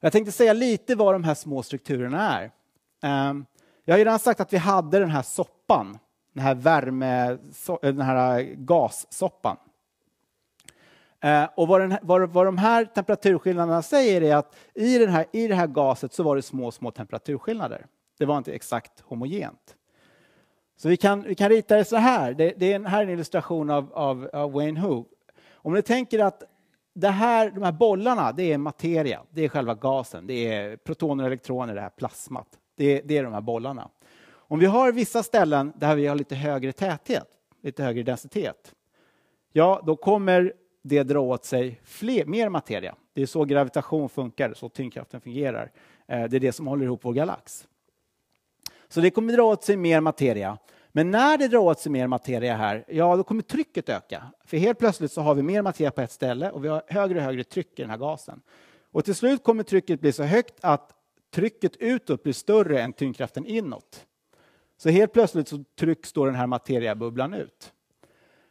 Jag tänkte säga lite vad de här små strukturerna är. Ehm, jag har ju redan sagt att vi hade den här soppan, den här, värme, den här gassoppan Eh, och vad, den, vad, vad de här temperaturskillnaderna säger är att i, den här, i det här gaset så var det små, små temperaturskillnader. Det var inte exakt homogent. Så vi kan, vi kan rita det så här. Det, det är en, här är en illustration av, av, av Wayne Hu. Om ni tänker att det här, de här bollarna, det är materia, det är själva gasen, det är protoner och elektroner, det här plasmat. Det, det är de här bollarna. Om vi har vissa ställen där vi har lite högre täthet, lite högre densitet, ja, då kommer det drar åt sig fler, mer materia. Det är så gravitation funkar, så tyngdkraften fungerar. Eh, det är det som håller ihop vår galax. Så det kommer dra åt sig mer materia. Men när det drar åt sig mer materia här, ja då kommer trycket öka. För helt plötsligt så har vi mer materia på ett ställe och vi har högre och högre tryck i den här gasen. Och till slut kommer trycket bli så högt att trycket utåt blir större än tyngdkraften inåt. Så helt plötsligt så trycks då den här materiabubblan ut.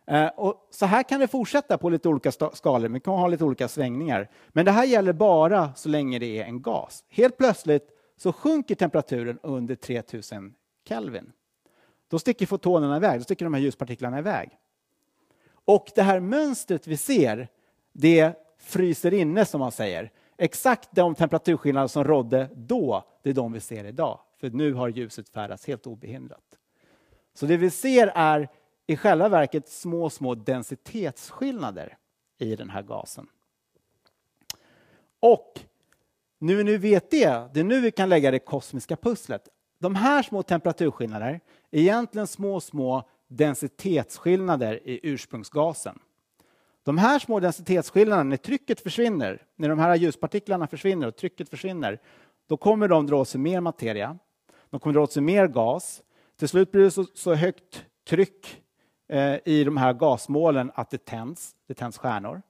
Eh, och så här kan det fortsätta på lite olika skalor, vi kan ha lite olika svängningar. Men det här gäller bara så länge det är en gas. Helt plötsligt så sjunker temperaturen under 3000 Kelvin. Då sticker fotonerna iväg, då sticker de här ljuspartiklarna iväg. Och det här mönstret vi ser, det fryser inne som man säger. Exakt de temperaturskillnader som rådde då, det är de vi ser idag. För nu har ljuset färdats helt obehindrat. Så det vi ser är i själva verket små, små densitetsskillnader i den här gasen. Och nu när vi vet det, det är nu vi kan lägga det kosmiska pusslet. De här små temperaturskillnader är egentligen små, små densitetsskillnader i ursprungsgasen. De här små densitetsskillnaderna, när trycket försvinner, när de här ljuspartiklarna försvinner och trycket försvinner, då kommer de dra åt sig mer materia, de kommer dra åt sig mer gas. Till slut blir det så, så högt tryck Eh, i de här gasmålen att det tänds, det tänds stjärnor.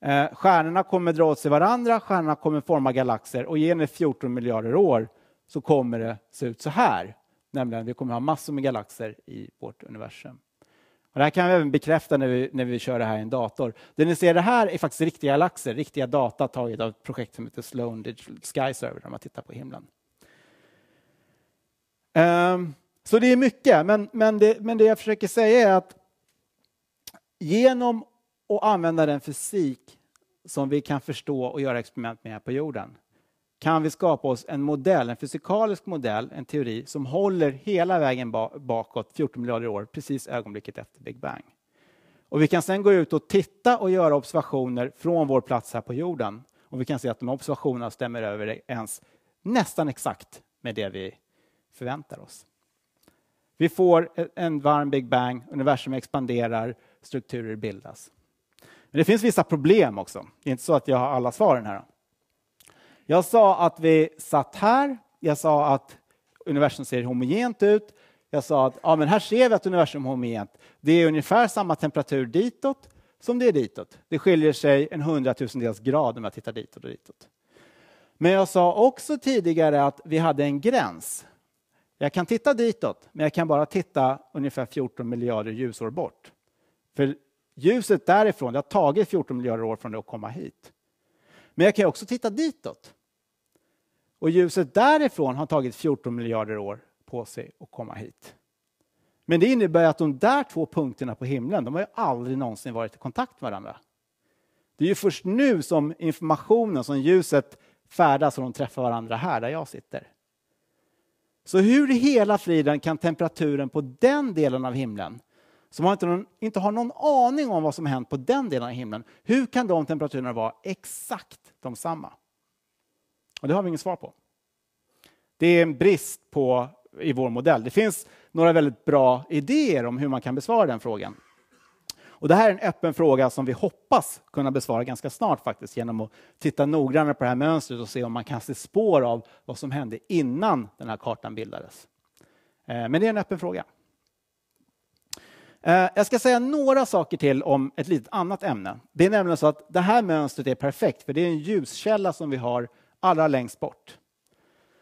Eh, stjärnorna kommer dra åt sig varandra, stjärnorna kommer forma galaxer och genom 14 miljarder år så kommer det se ut så här. Nämligen, vi kommer ha massor med galaxer i vårt universum. Och det här kan vi även bekräfta när vi, när vi kör det här i en dator. Det ni ser det här är faktiskt riktiga galaxer, riktiga data taget av ett projekt som heter Sloan Digital Sky Server, där man tittar på himlen. Um, så det är mycket, men, men, det, men det jag försöker säga är att genom att använda den fysik som vi kan förstå och göra experiment med här på jorden kan vi skapa oss en modell, en fysikalisk modell, en teori som håller hela vägen bakåt 14 miljarder år, precis ögonblicket efter Big Bang. Och vi kan sen gå ut och titta och göra observationer från vår plats här på jorden. Och vi kan se att de observationerna stämmer överens nästan exakt med det vi förväntar oss. Vi får e- en varm Big Bang, universum expanderar, strukturer bildas. Men det finns vissa problem också. Det är inte så att jag har alla svaren här. Jag sa att vi satt här, jag sa att universum ser homogent ut, jag sa att ja, men här ser vi att universum är homogent. Det är ungefär samma temperatur ditåt som det är ditåt. Det skiljer sig en hundratusendels grad om jag tittar ditåt och ditåt. Men jag sa också tidigare att vi hade en gräns jag kan titta ditåt, men jag kan bara titta ungefär 14 miljarder ljusår bort. För ljuset därifrån, det har tagit 14 miljarder år från det att komma hit. Men jag kan också titta ditåt. Och ljuset därifrån har tagit 14 miljarder år på sig att komma hit. Men det innebär att de där två punkterna på himlen, de har ju aldrig någonsin varit i kontakt med varandra. Det är ju först nu som informationen, som ljuset färdas och de träffar varandra här, där jag sitter. Så hur i hela friden kan temperaturen på den delen av himlen, som inte, någon, inte har någon aning om vad som hänt på den delen av himlen, hur kan de temperaturerna vara exakt de samma? Och det har vi inget svar på. Det är en brist på, i vår modell. Det finns några väldigt bra idéer om hur man kan besvara den frågan. Och det här är en öppen fråga som vi hoppas kunna besvara ganska snart faktiskt genom att titta noggrannare på det här mönstret och se om man kan se spår av vad som hände innan den här kartan bildades. Eh, men det är en öppen fråga. Eh, jag ska säga några saker till om ett litet annat ämne. Det är nämligen så att det här mönstret är perfekt för det är en ljuskälla som vi har allra längst bort.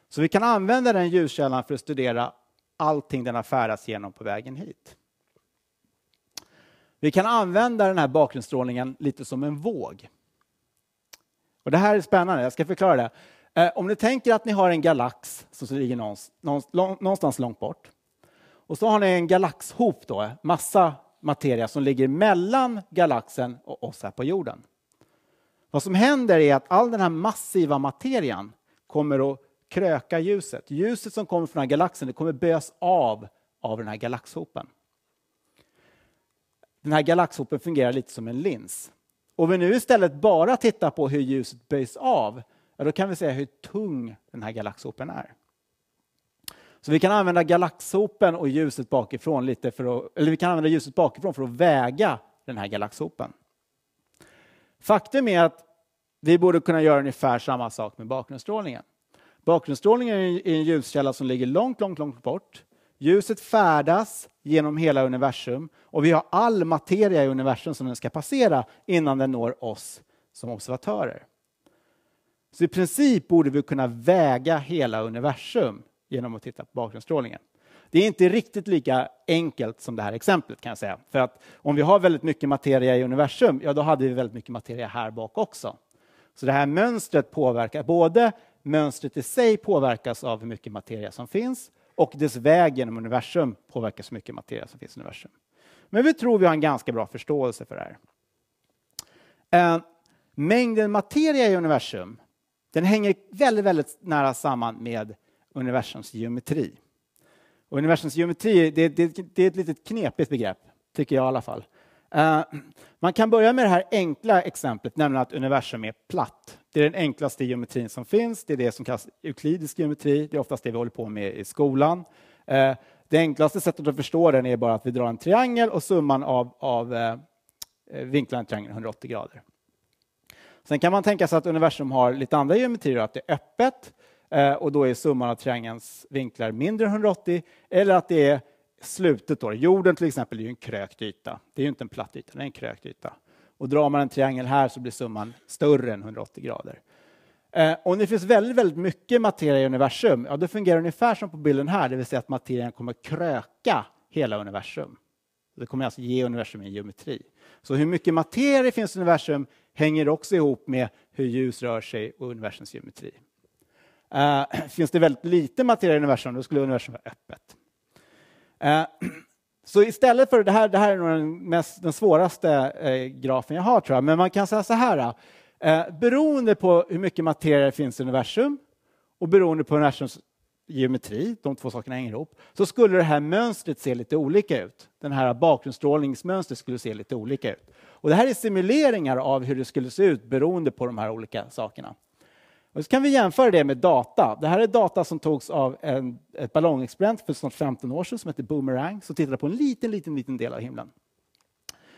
Så vi kan använda den ljuskällan för att studera allting den har färdats genom på vägen hit. Vi kan använda den här bakgrundsstrålningen lite som en våg. Och det här är spännande, jag ska förklara det. Eh, om ni tänker att ni har en galax som ligger någonstans långt bort och så har ni en galaxhop, då, eh, massa materia som ligger mellan galaxen och oss här på jorden. Vad som händer är att all den här massiva materian kommer att kröka ljuset. Ljuset som kommer från den här galaxen det kommer bös av av den här galaxhopen den här galaxhopen fungerar lite som en lins. Om vi nu istället bara tittar på hur ljuset böjs av, ja, då kan vi se hur tung den här galaxhopen är. Så vi kan använda galaxhopen och ljuset bakifrån lite för att, eller vi kan använda ljuset bakifrån för att väga den här galaxhopen. Faktum är att vi borde kunna göra ungefär samma sak med bakgrundsstrålningen. Bakgrundsstrålningen är en ljuskälla som ligger långt, långt, långt bort Ljuset färdas genom hela universum och vi har all materia i universum som den ska passera innan den når oss som observatörer. Så i princip borde vi kunna väga hela universum genom att titta på bakgrundsstrålningen. Det är inte riktigt lika enkelt som det här exemplet kan jag säga. För att om vi har väldigt mycket materia i universum, ja då hade vi väldigt mycket materia här bak också. Så det här mönstret påverkar både mönstret i sig påverkas av hur mycket materia som finns och dess väg genom universum påverkar så mycket materia som finns i universum. Men vi tror vi har en ganska bra förståelse för det här. Eh, mängden materia i universum den hänger väldigt, väldigt nära samman med universums geometri. Och universums geometri det, det, det, är ett litet knepigt begrepp, tycker jag i alla fall. Eh, man kan börja med det här enkla exemplet, nämligen att universum är platt. Det är den enklaste geometrin som finns, det är det som kallas euklidisk geometri, det är oftast det vi håller på med i skolan. Eh, det enklaste sättet att förstå den är bara att vi drar en triangel och summan av, av eh, vinklarna i triangeln är 180 grader. Sen kan man tänka sig att universum har lite andra geometrier, att det är öppet eh, och då är summan av triangelns vinklar mindre än 180, eller att det är slutet. Då. Jorden till exempel är ju en krökt yta, det är ju inte en platt yta, det är en krökt yta. Och drar man en triangel här så blir summan större än 180 grader. Eh, om det finns väldigt, väldigt mycket materia i universum, ja, det fungerar ungefär som på bilden här, det vill säga att materian kommer kröka hela universum. Det kommer alltså ge universum en geometri. Så hur mycket materia det finns i universum hänger också ihop med hur ljus rör sig och universums geometri. Eh, finns det väldigt lite materia i universum, då skulle universum vara öppet. Eh, Så istället för det här, det här är nog den, mest, den svåraste eh, grafen jag har tror jag, men man kan säga så här. Eh, beroende på hur mycket materia det finns i universum och beroende på universums geometri, de två sakerna hänger ihop, så skulle det här mönstret se lite olika ut. Den här bakgrundsstrålningsmönstret skulle se lite olika ut. Och det här är simuleringar av hur det skulle se ut beroende på de här olika sakerna. Och så kan vi jämföra det med data. Det här är data som togs av en, ett ballongexperiment för snart 15 år sedan som heter Boomerang, som tittade på en liten, liten, liten del av himlen.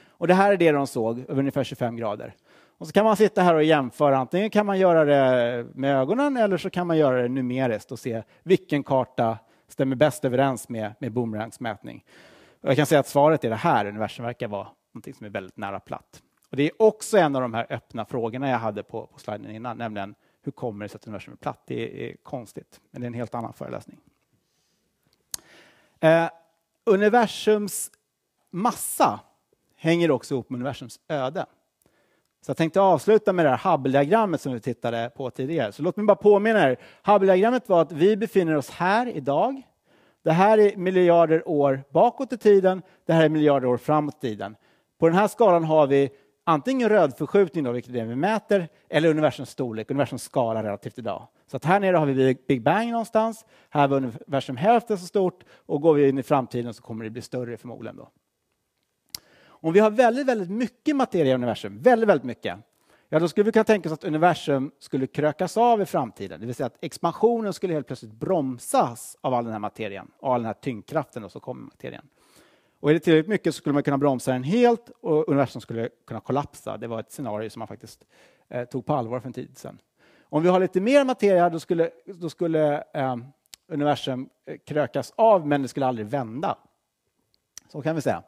Och det här är det de såg, över ungefär 25 grader. Och så kan man sitta här och jämföra, antingen kan man göra det med ögonen eller så kan man göra det numeriskt och se vilken karta stämmer bäst överens med, med Boomerangs mätning. Och jag kan säga att svaret är det här, universum verkar vara någonting som är väldigt nära platt. Och det är också en av de här öppna frågorna jag hade på, på sliden innan, nämligen hur kommer det sig att universum är platt? Det är konstigt, men det är en helt annan föreläsning. Eh, universums massa hänger också ihop med universums öde. Så jag tänkte avsluta med det här Hubble-diagrammet som vi tittade på tidigare. Så låt mig bara påminna er. Hubble-diagrammet var att vi befinner oss här idag. Det här är miljarder år bakåt i tiden. Det här är miljarder år framåt i tiden. På den här skalan har vi antingen rödförskjutning, då, vilket är det vi mäter, eller universums storlek, universums skala relativt idag. Så att här nere har vi Big Bang någonstans, här var universum hälften så stort och går vi in i framtiden så kommer det bli större förmodligen. Då. Om vi har väldigt, väldigt mycket materia i universum, väldigt, väldigt mycket, ja då skulle vi kunna tänka oss att universum skulle krökas av i framtiden, det vill säga att expansionen skulle helt plötsligt bromsas av all den här materien, all den här tyngdkraften och så kommer materien. Och är det tillräckligt mycket så skulle man kunna bromsa den helt och universum skulle kunna kollapsa. Det var ett scenario som man faktiskt eh, tog på allvar för en tid sedan. Om vi har lite mer materia då skulle, då skulle eh, universum eh, krökas av men det skulle aldrig vända. Så kan vi säga.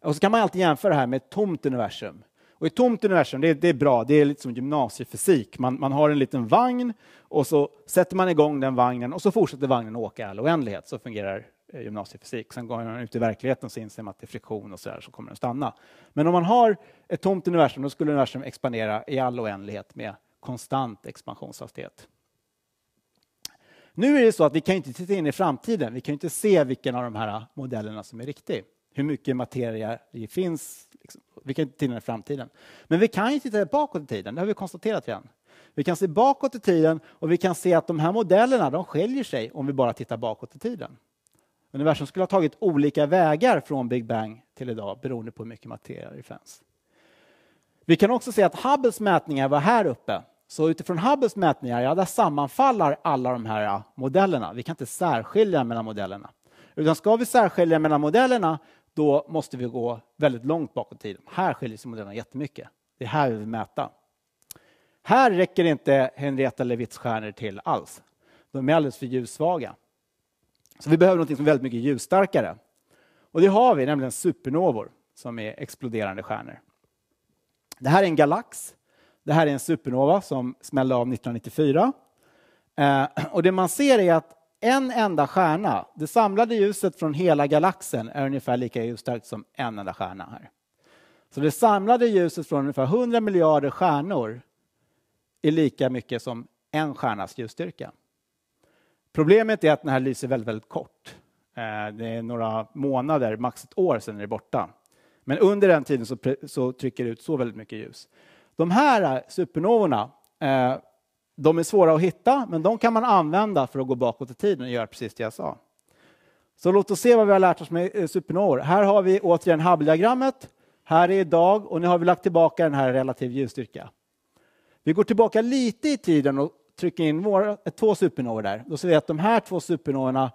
Och så kan man alltid jämföra det här med ett tomt universum. Och ett tomt universum, det är, det är bra, det är lite som gymnasiefysik. Man, man har en liten vagn och så sätter man igång den vagnen och så fortsätter vagnen åka i all oändlighet, så fungerar Eh, gymnasiefysik. Sen går man ut i verkligheten och inser att det är friktion och så där, så kommer den stanna. Men om man har ett tomt universum, då skulle universum expandera i all oändlighet med konstant expansionshastighet. Nu är det så att vi kan inte titta in i framtiden. Vi kan inte se vilken av de här modellerna som är riktig. Hur mycket materia det finns. Liksom. Vi kan inte titta in i framtiden. Men vi kan ju titta bakåt i tiden. Det har vi konstaterat redan. Vi kan se bakåt i tiden och vi kan se att de här modellerna de skiljer sig om vi bara tittar bakåt i tiden universum skulle ha tagit olika vägar från Big Bang till idag beroende på hur mycket materia det fanns. Vi kan också se att Hubbles mätningar var här uppe. Så utifrån Hubbles mätningar, ja, där sammanfaller alla de här modellerna. Vi kan inte särskilja mellan modellerna. Utan ska vi särskilja mellan modellerna, då måste vi gå väldigt långt bakåt i tiden. Här skiljer sig modellerna jättemycket. Det är här vi vill mäta. Här räcker inte Henrietta Levitts stjärnor till alls. De är alldeles för ljussvaga. Så vi behöver något som är väldigt mycket ljusstarkare. Och det har vi, nämligen supernovor som är exploderande stjärnor. Det här är en galax. Det här är en supernova som smällde av 1994. Eh, och det man ser är att en enda stjärna, det samlade ljuset från hela galaxen är ungefär lika ljusstarkt som en enda stjärna här. Så det samlade ljuset från ungefär 100 miljarder stjärnor är lika mycket som en stjärnas ljusstyrka. Problemet är att den här lyser väldigt, väldigt kort. Eh, det är några månader, max ett år, sen är det borta. Men under den tiden så, så trycker det ut så väldigt mycket ljus. De här eh, supernovorna, eh, de är svåra att hitta, men de kan man använda för att gå bakåt i tiden och göra precis det jag sa. Så låt oss se vad vi har lärt oss med supernovor. Här har vi återigen Hubble-diagrammet. Här är idag och nu har vi lagt tillbaka den här relativ ljusstyrka. Vi går tillbaka lite i tiden och trycka in våra, eh, två supernovor där, då ser vi att de här två supernovorna,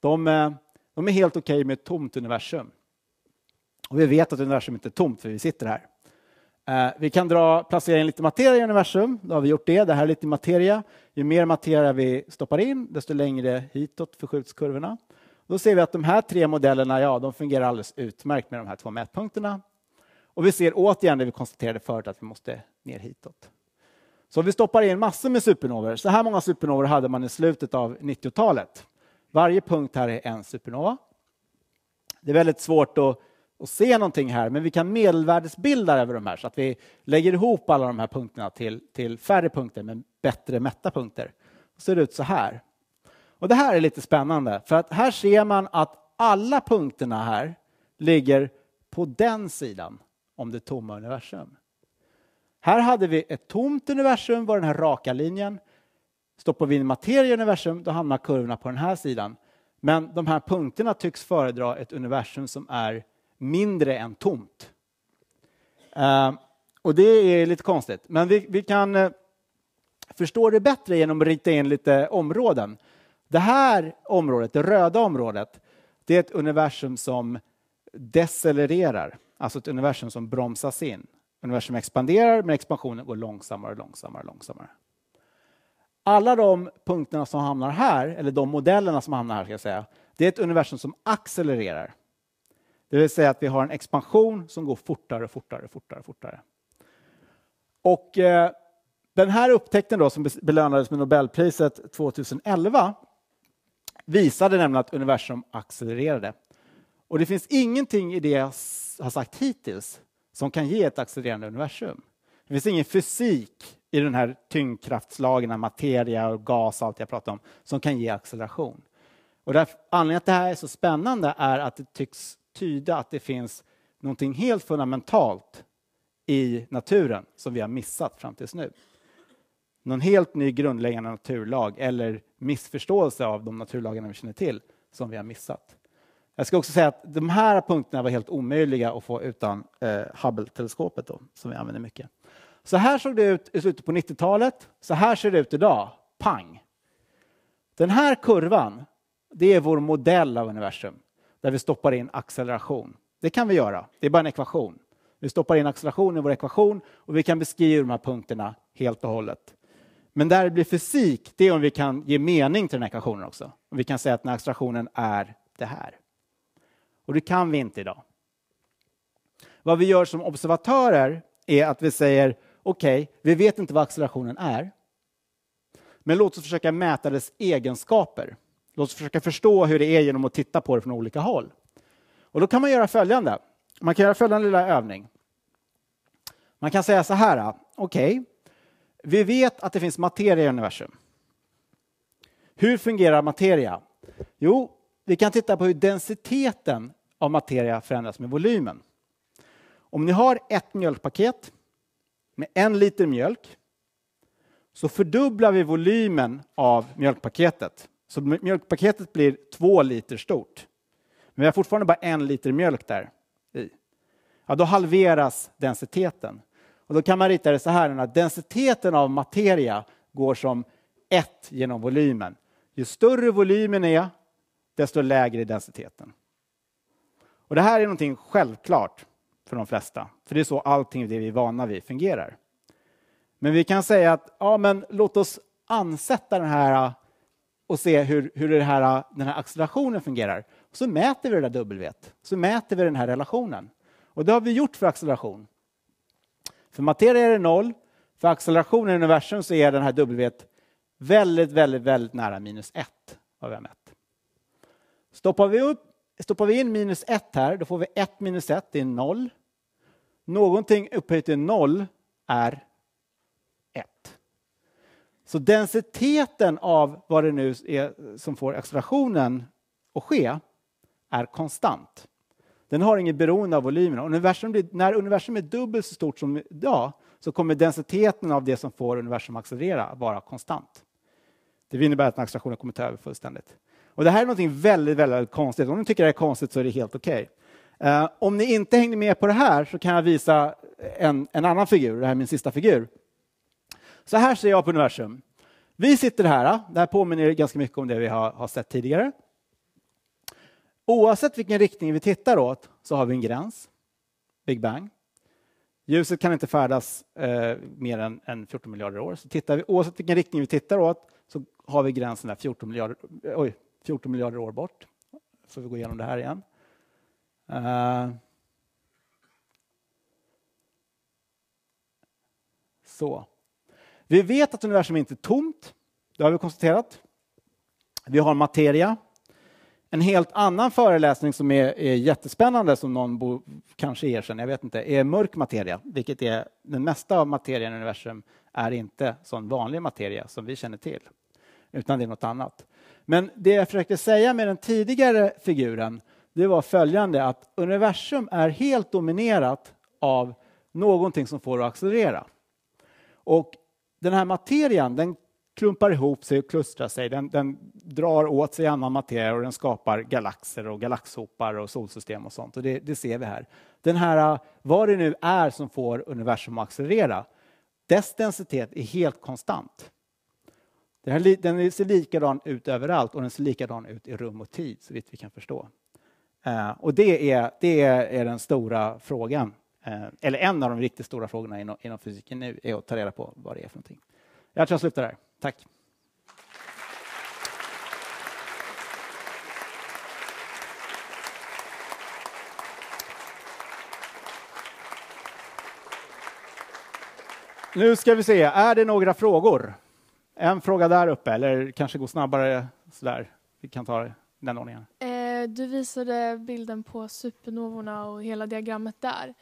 de, eh, de är helt okej okay med ett tomt universum. Och vi vet att universum inte är tomt, för vi sitter här. Eh, vi kan dra, placera in lite materia i universum, då har vi gjort det. Det här är lite materia. Ju mer materia vi stoppar in, desto längre hitåt förskjuts kurvorna. Då ser vi att de här tre modellerna ja, de fungerar alldeles utmärkt med de här två mätpunkterna. Och vi ser återigen det vi konstaterade förut, att vi måste ner hitåt. Så vi stoppar in massor med supernovor. Så här många supernovor hade man i slutet av 90-talet. Varje punkt här är en supernova. Det är väldigt svårt att, att se någonting här, men vi kan medelvärdesbilda över de här så att vi lägger ihop alla de här punkterna till, till färre punkter, men bättre mätta punkter. Och ser det ut så här. Och det här är lite spännande, för att här ser man att alla punkterna här ligger på den sidan om det tomma universum. Här hade vi ett tomt universum, var den här raka linjen. Stoppar vi in materia i universum, då hamnar kurvorna på den här sidan. Men de här punkterna tycks föredra ett universum som är mindre än tomt. Ehm, och det är lite konstigt, men vi, vi kan eh, förstå det bättre genom att rita in lite områden. Det här området, det röda området, det är ett universum som decelererar, alltså ett universum som bromsas in. Universum expanderar, men expansionen går långsammare och långsammare. långsammare. Alla de punkterna som hamnar här, eller de modellerna som hamnar här, ska jag säga, det är ett universum som accelererar. Det vill säga att vi har en expansion som går fortare och fortare och fortare, fortare. Och eh, den här upptäckten då som belönades med Nobelpriset 2011 visade nämligen att universum accelererade. Och det finns ingenting i det jag har sagt hittills som kan ge ett accelererande universum. Det finns ingen fysik i den här tyngdkraftslagen, materia och gas och allt jag pratar om, som kan ge acceleration. Och därför, anledningen att det här är så spännande är att det tycks tyda att det finns någonting helt fundamentalt i naturen som vi har missat fram tills nu. Någon helt ny grundläggande naturlag eller missförståelse av de naturlagarna vi känner till som vi har missat. Jag ska också säga att de här punkterna var helt omöjliga att få utan eh, Hubble-teleskopet som vi använder mycket. Så här såg det ut i slutet på 90-talet. Så här ser det ut idag. Pang! Den här kurvan, det är vår modell av universum där vi stoppar in acceleration. Det kan vi göra. Det är bara en ekvation. Vi stoppar in acceleration i vår ekvation och vi kan beskriva de här punkterna helt och hållet. Men där det blir fysik, det är om vi kan ge mening till den här ekvationen också. Om vi kan säga att den här accelerationen är det här. Och det kan vi inte idag. Vad vi gör som observatörer är att vi säger okej, okay, vi vet inte vad accelerationen är. Men låt oss försöka mäta dess egenskaper. Låt oss försöka förstå hur det är genom att titta på det från olika håll. Och då kan man göra följande. Man kan göra följande lilla övning. Man kan säga så här, okej, okay, vi vet att det finns materia i universum. Hur fungerar materia? Jo, vi kan titta på hur densiteten av materia förändras med volymen. Om ni har ett mjölkpaket med en liter mjölk så fördubblar vi volymen av mjölkpaketet. Så mjölkpaketet blir två liter stort. Men vi har fortfarande bara en liter mjölk där i. Ja, då halveras densiteten. Och då kan man rita det så här, att densiteten av materia går som ett genom volymen. Ju större volymen är, desto lägre är densiteten. Och det här är någonting självklart för de flesta, för det är så allting det vi är vana vid fungerar. Men vi kan säga att ja, men låt oss ansätta den här äh, och se hur, hur det här, äh, den här accelerationen fungerar. Så mäter vi det där W, så mäter vi den här relationen. Och det har vi gjort för acceleration. För materia är det noll, för accelerationen i universum så är den här W väldigt, väldigt, väldigt nära minus 1, vad vi har mätt. Stoppar vi upp Stoppar vi in minus 1 här, då får vi 1 minus 1, det är 0. Någonting upphöjt till 0 är 1. Så densiteten av vad det nu är som får accelerationen att ske är konstant. Den har inget beroende av volymerna. Universum blir, när universum är dubbelt så stort som idag så kommer densiteten av det som får universum att accelerera vara konstant. Det innebär att accelerationen kommer ta över fullständigt. Och det här är något väldigt, väldigt konstigt. Om ni tycker det är konstigt så är det helt okej. Okay. Uh, eh, om ni inte hängde med på det här så kan jag visa en, en annan figur. Det här är min sista figur. Så här ser jag på universum. Vi sitter här. Det här påminner ganska mycket om det vi har, har sett tidigare. Oavsett vilken riktning vi tittar åt så har vi en gräns, Big Bang. Ljuset kan inte färdas eh, mer än, än, 14 miljarder år. Så tittar vi, oavsett vilken riktning vi tittar åt så har vi gränsen där 14 miljarder, oj, 14 miljarder år bort. Får vi gå igenom det här igen. Uh, så. Vi vet att universum inte är tomt. Det har vi konstaterat. Vi har materia. En helt annan föreläsning som är, är jättespännande, som någon bo, kanske erkänner, jag vet inte, är mörk materia, vilket är den mesta av materien i universum är inte sån vanlig materia som vi känner till, utan det är något annat. Men det jag försökte säga med den tidigare figuren det var följande att universum är helt dominerat av någonting som får att accelerera. Och den här materian den klumpar ihop sig och klustrar sig. Den, den, drar åt sig annan materia och den skapar galaxer och galaxhopar och solsystem och sånt. Och det, det, ser vi här. Den här, vad det nu är som får universum att accelerera, dess densitet är helt konstant. Den, här, den ser likadan ut överallt och den ser likadan ut i rum och tid, så vitt vi kan förstå. Eh, och det är, det är den stora frågan, eh, eller en av de riktigt stora frågorna inom, inom fysiken nu, är att ta reda på vad det är för någonting. Jag tror jag slutar där. Tack. Nu ska vi se, är det några frågor? en fråga där uppe, eller kanske gå snabbare sådär. Vi kan ta den ordningen. Eh, du visade bilden på supernovorna och hela diagrammet där.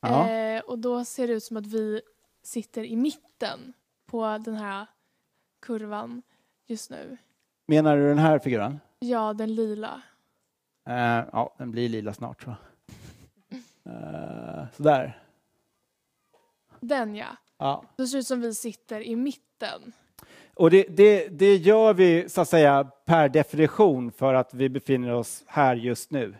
Ja. Eh, och då ser det ut som att vi sitter i mitten på den här kurvan just nu. Menar du den här figuren? Ja, den lila. Eh, ja, den blir lila snart tror jag. Uh, sådär. Den ja. ja. Då ser det ut som att vi sitter i mitten. Och det, det, det gör vi så att säga per definition för att vi befinner oss här just nu.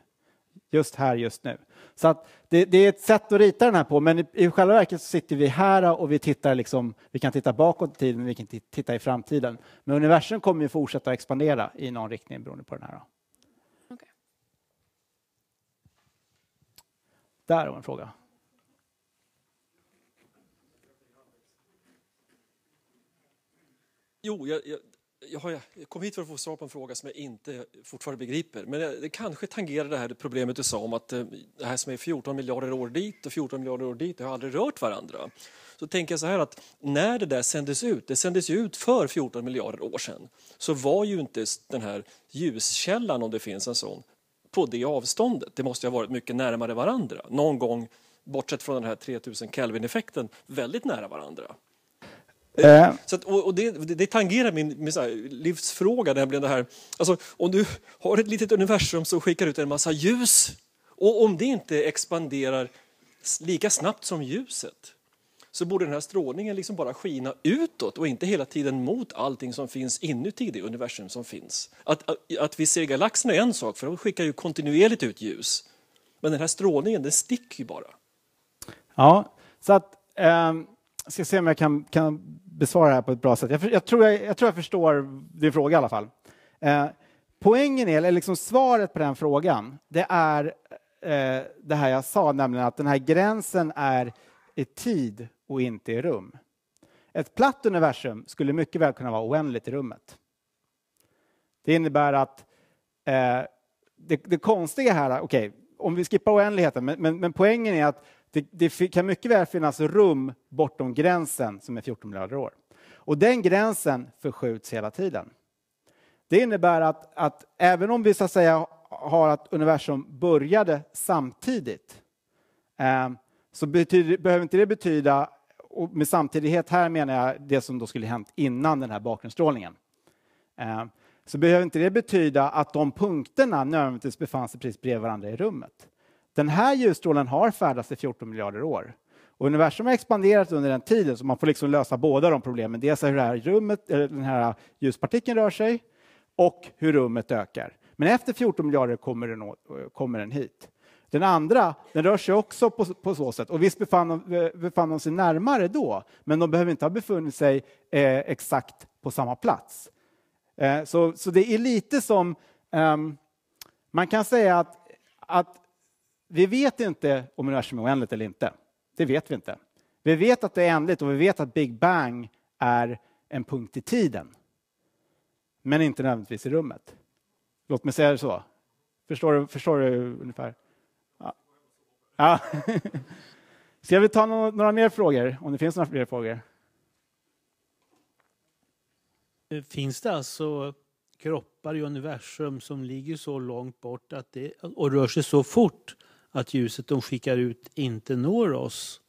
Just här just nu. Så att det, det, är ett sätt att rita den här på, men i, i själva verket sitter vi här och vi tittar liksom, vi kan titta bakåt i tiden, men vi kan titta i framtiden. Men universum kommer ju fortsätta expandera i någon riktning beroende på den här. Okay. Där var en fråga. Jo, jag, jag, jag, har, jag kom hit för att få svar på en fråga som jag inte fortfarande begriper. Men det kanske tangerar det här problemet du sa om att eh, det här som är 14 miljarder år dit och 14 miljarder år dit, det har aldrig rört varandra. Så tänker jag så här att när det där sändes ut, det sändes ju ut för 14 miljarder år sedan, så var ju inte den här ljuskällan, om det finns en sån, på det avståndet. Det måste ha varit mycket närmare varandra. Någon gång, bortsett från den här 3000 Kelvin-effekten, väldigt nära varandra. Eh. Eh, så att, och, det, det, tangerar min, min här, livsfråga, det här. Alltså, om du har ett litet universum som skickar ut en massa ljus och om det inte expanderar lika snabbt som ljuset så borde den här strålningen liksom bara skina utåt och inte hela tiden mot allting som finns inuti det universum som finns. Att, att, att vi ser galaxerna är en sak, för de skickar ju kontinuerligt ut ljus. Men den här strålningen, den sticker ju bara. Ja, så att... Jag eh, ska se om jag kan, kan besvara det här på ett bra sätt. Jag, jag, tror, jag, jag tror jag förstår din fråga i alla fall. Eh, poängen är, eller liksom svaret på den frågan, det är eh, det här jag sa, nämligen att den här gränsen är i tid och inte i rum. Ett platt universum skulle mycket väl kunna vara oändligt i rummet. Det innebär att eh, det, det, konstiga här, okej, okay, om vi skippar oändligheten, men, men, men poängen är att det, det kan mycket väl finnas rum bortom gränsen som är 14 miljarder år. Och den gränsen förskjuts hela tiden. Det innebär att, att även om vi så att säga har att universum började samtidigt eh, så betyder, behöver inte det betyda, och med samtidighet här menar jag det som då skulle hänt innan den här bakgrundsstrålningen, eh, så behöver inte det betyda att de punkterna nödvändigtvis befann sig precis bredvid varandra i rummet den här ljusstrålen har färdats i 14 miljarder år. Och universum har expanderat under den tiden, så man får liksom lösa båda de problemen. Dels hur det här rummet, eh, den här ljuspartikeln rör sig och hur rummet ökar. Men efter 14 miljarder kommer den, eh, kommer den hit. Den andra den rör sig också på, på så sätt. Och visst befann de, eh, befann de sig närmare då, men de behöver inte ha befunnit sig eh, exakt på samma plats. Eh, så, så det är lite som... Eh, man kan säga att, att vi vet inte om universum är oändligt eller inte. Det vet vi inte. Vi vet att det är ändligt och vi vet att Big Bang är en punkt i tiden. Men inte nödvändigtvis i rummet. Låt mig säga det så. Förstår du, förstår du ungefär? Ja. ja. Ska vi ta några, mer frågor, om det finns några fler frågor? Eh, finns det alltså kroppar i universum som ligger så långt bort att det, och rör sig så fort att ljuset de skickar ut inte når oss.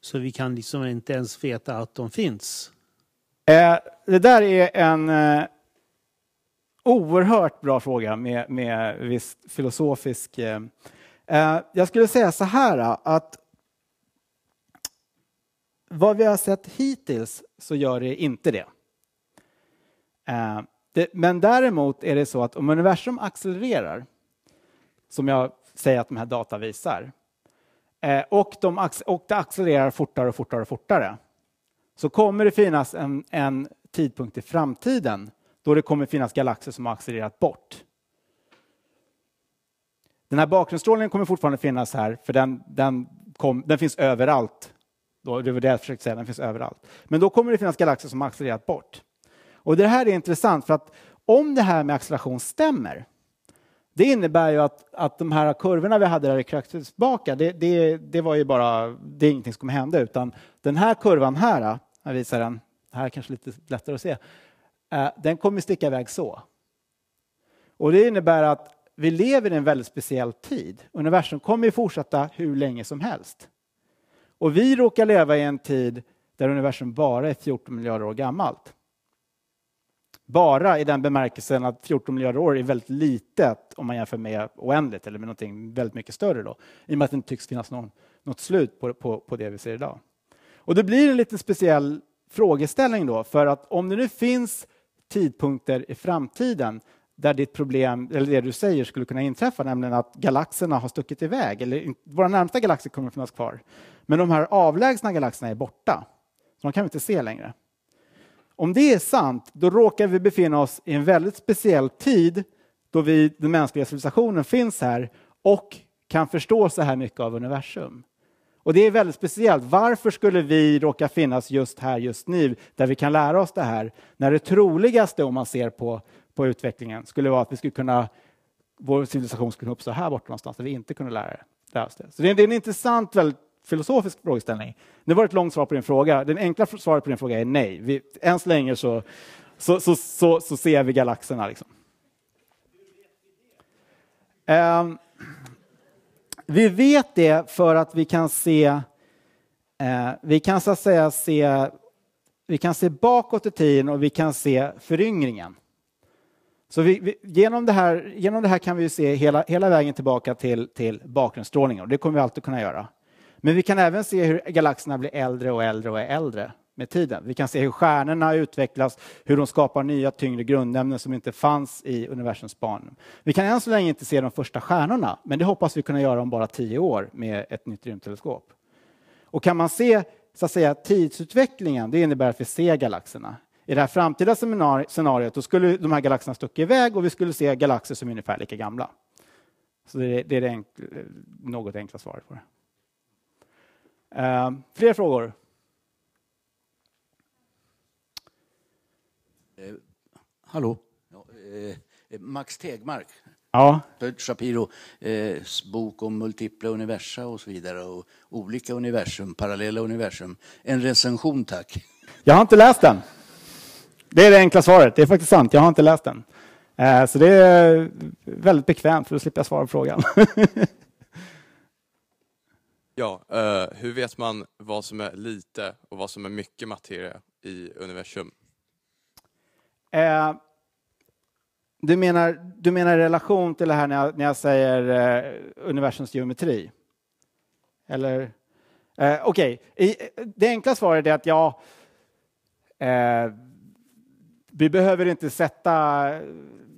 Så vi kan liksom inte ens veta att de finns. Eh, det där är en eh, oerhört bra fråga med, med viss filosofisk... Eh, eh, jag skulle säga så här eh, att vad vi har sett hittills så gör det inte eh, det. Men däremot är det så att om universum accelererar, som jag sig att de här data visar. Eh, och, de, och det accelererar fortare och fortare och fortare. Så kommer det finnas en, en tidpunkt i framtiden då det kommer finnas galaxer som har accelererat bort. Den här bakgrundsstrålningen kommer fortfarande finnas här, för den, den, kom, den finns överallt. Då, det var det jag försökte säga, den finns överallt. Men då kommer det finnas galaxer som har accelererat bort. Och det här är intressant, för att om det här med acceleration stämmer, det innebär ju att, att de här kurvorna vi hade där i kraxis tillbaka, det, det, det, var ju bara, det är ingenting som kommer hända, utan den här kurvan här, jag visar den, här är kanske lite lättare att se, eh, den kommer sticka iväg så. Och det innebär att vi lever i en väldigt speciell tid. Universum kommer ju fortsätta hur länge som helst. Och vi råkar leva i en tid där universum bara är 14 miljarder år gammalt. Bara i den bemärkelsen att 14 miljarder år är väldigt litet om man jämför med oändligt eller med någonting väldigt mycket större då, i och med att det inte tycks finnas någon, något slut på, på, på det vi ser idag. Och det blir en lite speciell frågeställning då, för att om det nu finns tidpunkter i framtiden där ditt problem, eller det du säger, skulle kunna inträffa, nämligen att galaxerna har stuckit iväg, eller våra närmsta galaxer kommer att finnas kvar, men de här avlägsna galaxerna är borta, så de kan vi inte se längre. Om det är sant, då råkar vi befinna oss i en väldigt speciell tid då vi, den mänskliga civilisationen finns här och kan förstå så här mycket av universum. Och det är väldigt speciellt. Varför skulle vi råka finnas just här, just nu, där vi kan lära oss det här, när det troligaste, om man ser på, på utvecklingen, skulle vara att vi skulle kunna, vår civilisation skulle kunna upp här borta någonstans, där vi inte kunde lära, lära oss det. Så det är, det är en intressant, väldigt filosofisk frågeställning. Det var ett långt svar på din fråga. Den enkla svaret på din fråga är nej. Vi, än så länge så, så, så, så, så ser vi galaxerna. Liksom. Um, vi vet det för att vi kan se, eh, vi kan så säga se, vi kan se bakåt i tiden och vi kan se föryngringen. Så vi, vi, genom, det här, genom det här kan vi se hela, hela vägen tillbaka till, till bakgrundsstrålningen och det kommer vi alltid kunna göra. Men vi kan även se hur galaxerna blir äldre och äldre och äldre med tiden. Vi kan se hur stjärnorna utvecklas, hur de skapar nya tyngre grundämnen som inte fanns i universums barn. Vi kan än så länge inte se de första stjärnorna, men det hoppas vi kunna göra om bara tio år med ett nytt rymdteleskop. Och kan man se så att säga, tidsutvecklingen, det innebär att vi ser galaxerna. I det här framtida scenariot då skulle de här galaxerna stucka iväg och vi skulle se galaxer som är ungefär lika gamla. Så det är, det, är det enkla, något enkla svaret på det. Eh, fler frågor? Eh, hallå? Ja, eh, eh Max Tegmark, ja. Shapiros eh, bok om multipla universa och så vidare och olika universum, parallella universum. En recension tack. Jag har inte läst den. Det är det enkla svaret. Det är faktiskt sant. Jag har inte läst den. Eh, så det är väldigt bekvämt för att slippa svara på frågan. Ja, eh, hur vet man vad som är lite och vad som är mycket materia i universum? Eh, du, menar, du menar i relation till det här när jag, när jag säger eh, universums geometri? Eller? Eh, Okej, okay. det enkla svaret är att ja, eh, vi behöver inte sätta,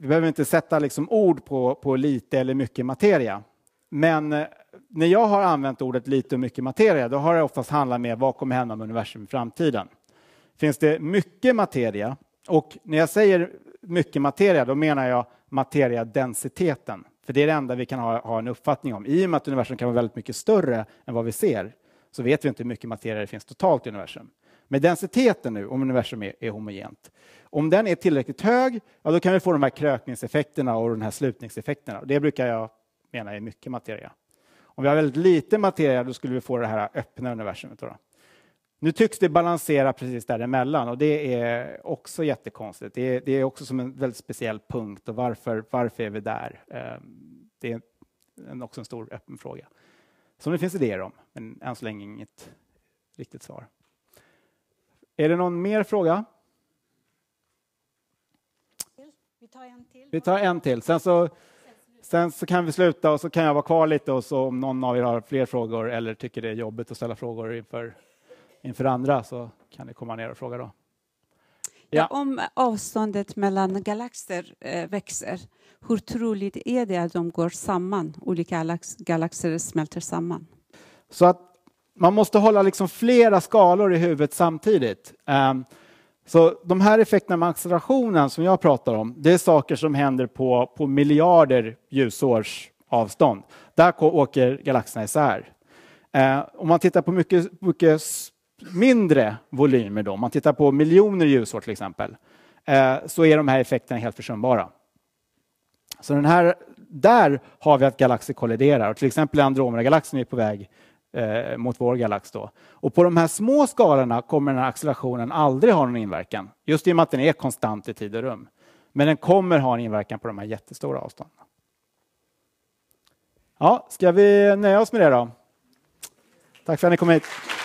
vi behöver inte sätta liksom ord på, på lite eller mycket materia. Men eh, när jag har använt ordet lite och mycket materia, då har det oftast handlat med vad kommer hända med universum i framtiden? Finns det mycket materia? Och när jag säger mycket materia, då menar jag materiadensiteten. För det är det enda vi kan ha, ha en uppfattning om. I och med att universum kan vara väldigt mycket större än vad vi ser, så vet vi inte hur mycket materia det finns totalt i universum. Men densiteten nu, om universum är, är homogent, om den är tillräckligt hög, ja, då kan vi få de här krökningseffekterna och de här slutningseffekterna. Det brukar jag mena är mycket materia. Om vi har väldigt lite materia då skulle vi få det här öppna universumet. Då. Nu tycks det balansera precis däremellan och det är också jättekonstigt. Det är, det är också som en väldigt speciell punkt och varför, varför är vi där? Ehm, det är en, också en stor öppen fråga som det finns idéer om, men än så länge inget riktigt svar. Är det någon mer fråga? Vi tar en till. Vi tar en till. Sen så Sen så kan vi sluta och så kan jag vara kvar lite och så om någon av er har fler frågor eller tycker det är jobbigt att ställa frågor inför, inför andra så kan ni komma ner och fråga då. Ja. Ja, om avståndet mellan galaxer eh, växer, hur troligt är det att de går samman? Olika galaxer smälter samman? Så att man måste hålla liksom flera skalor i huvudet samtidigt. Um, så de här effekterna med accelerationen som jag pratar om, det är saker som händer på, på miljarder ljusårs avstånd. Där åker galaxerna isär. Eh, om man tittar på mycket, mycket mindre volymer, då, om man tittar på miljoner ljusår till exempel, eh, så är de här effekterna helt försumbara. Så den här, där har vi att galaxer kolliderar. Och till exempel Andromedagalaxen är på väg eh, mot vår galax. Då. Och på de här små skalorna kommer den här accelerationen aldrig ha någon inverkan, just i och med att den är konstant i tid och rum. Men den kommer ha en inverkan på de här jättestora avstånden. Ja, ska vi nöja oss med det då? Tack för att ni kom hit.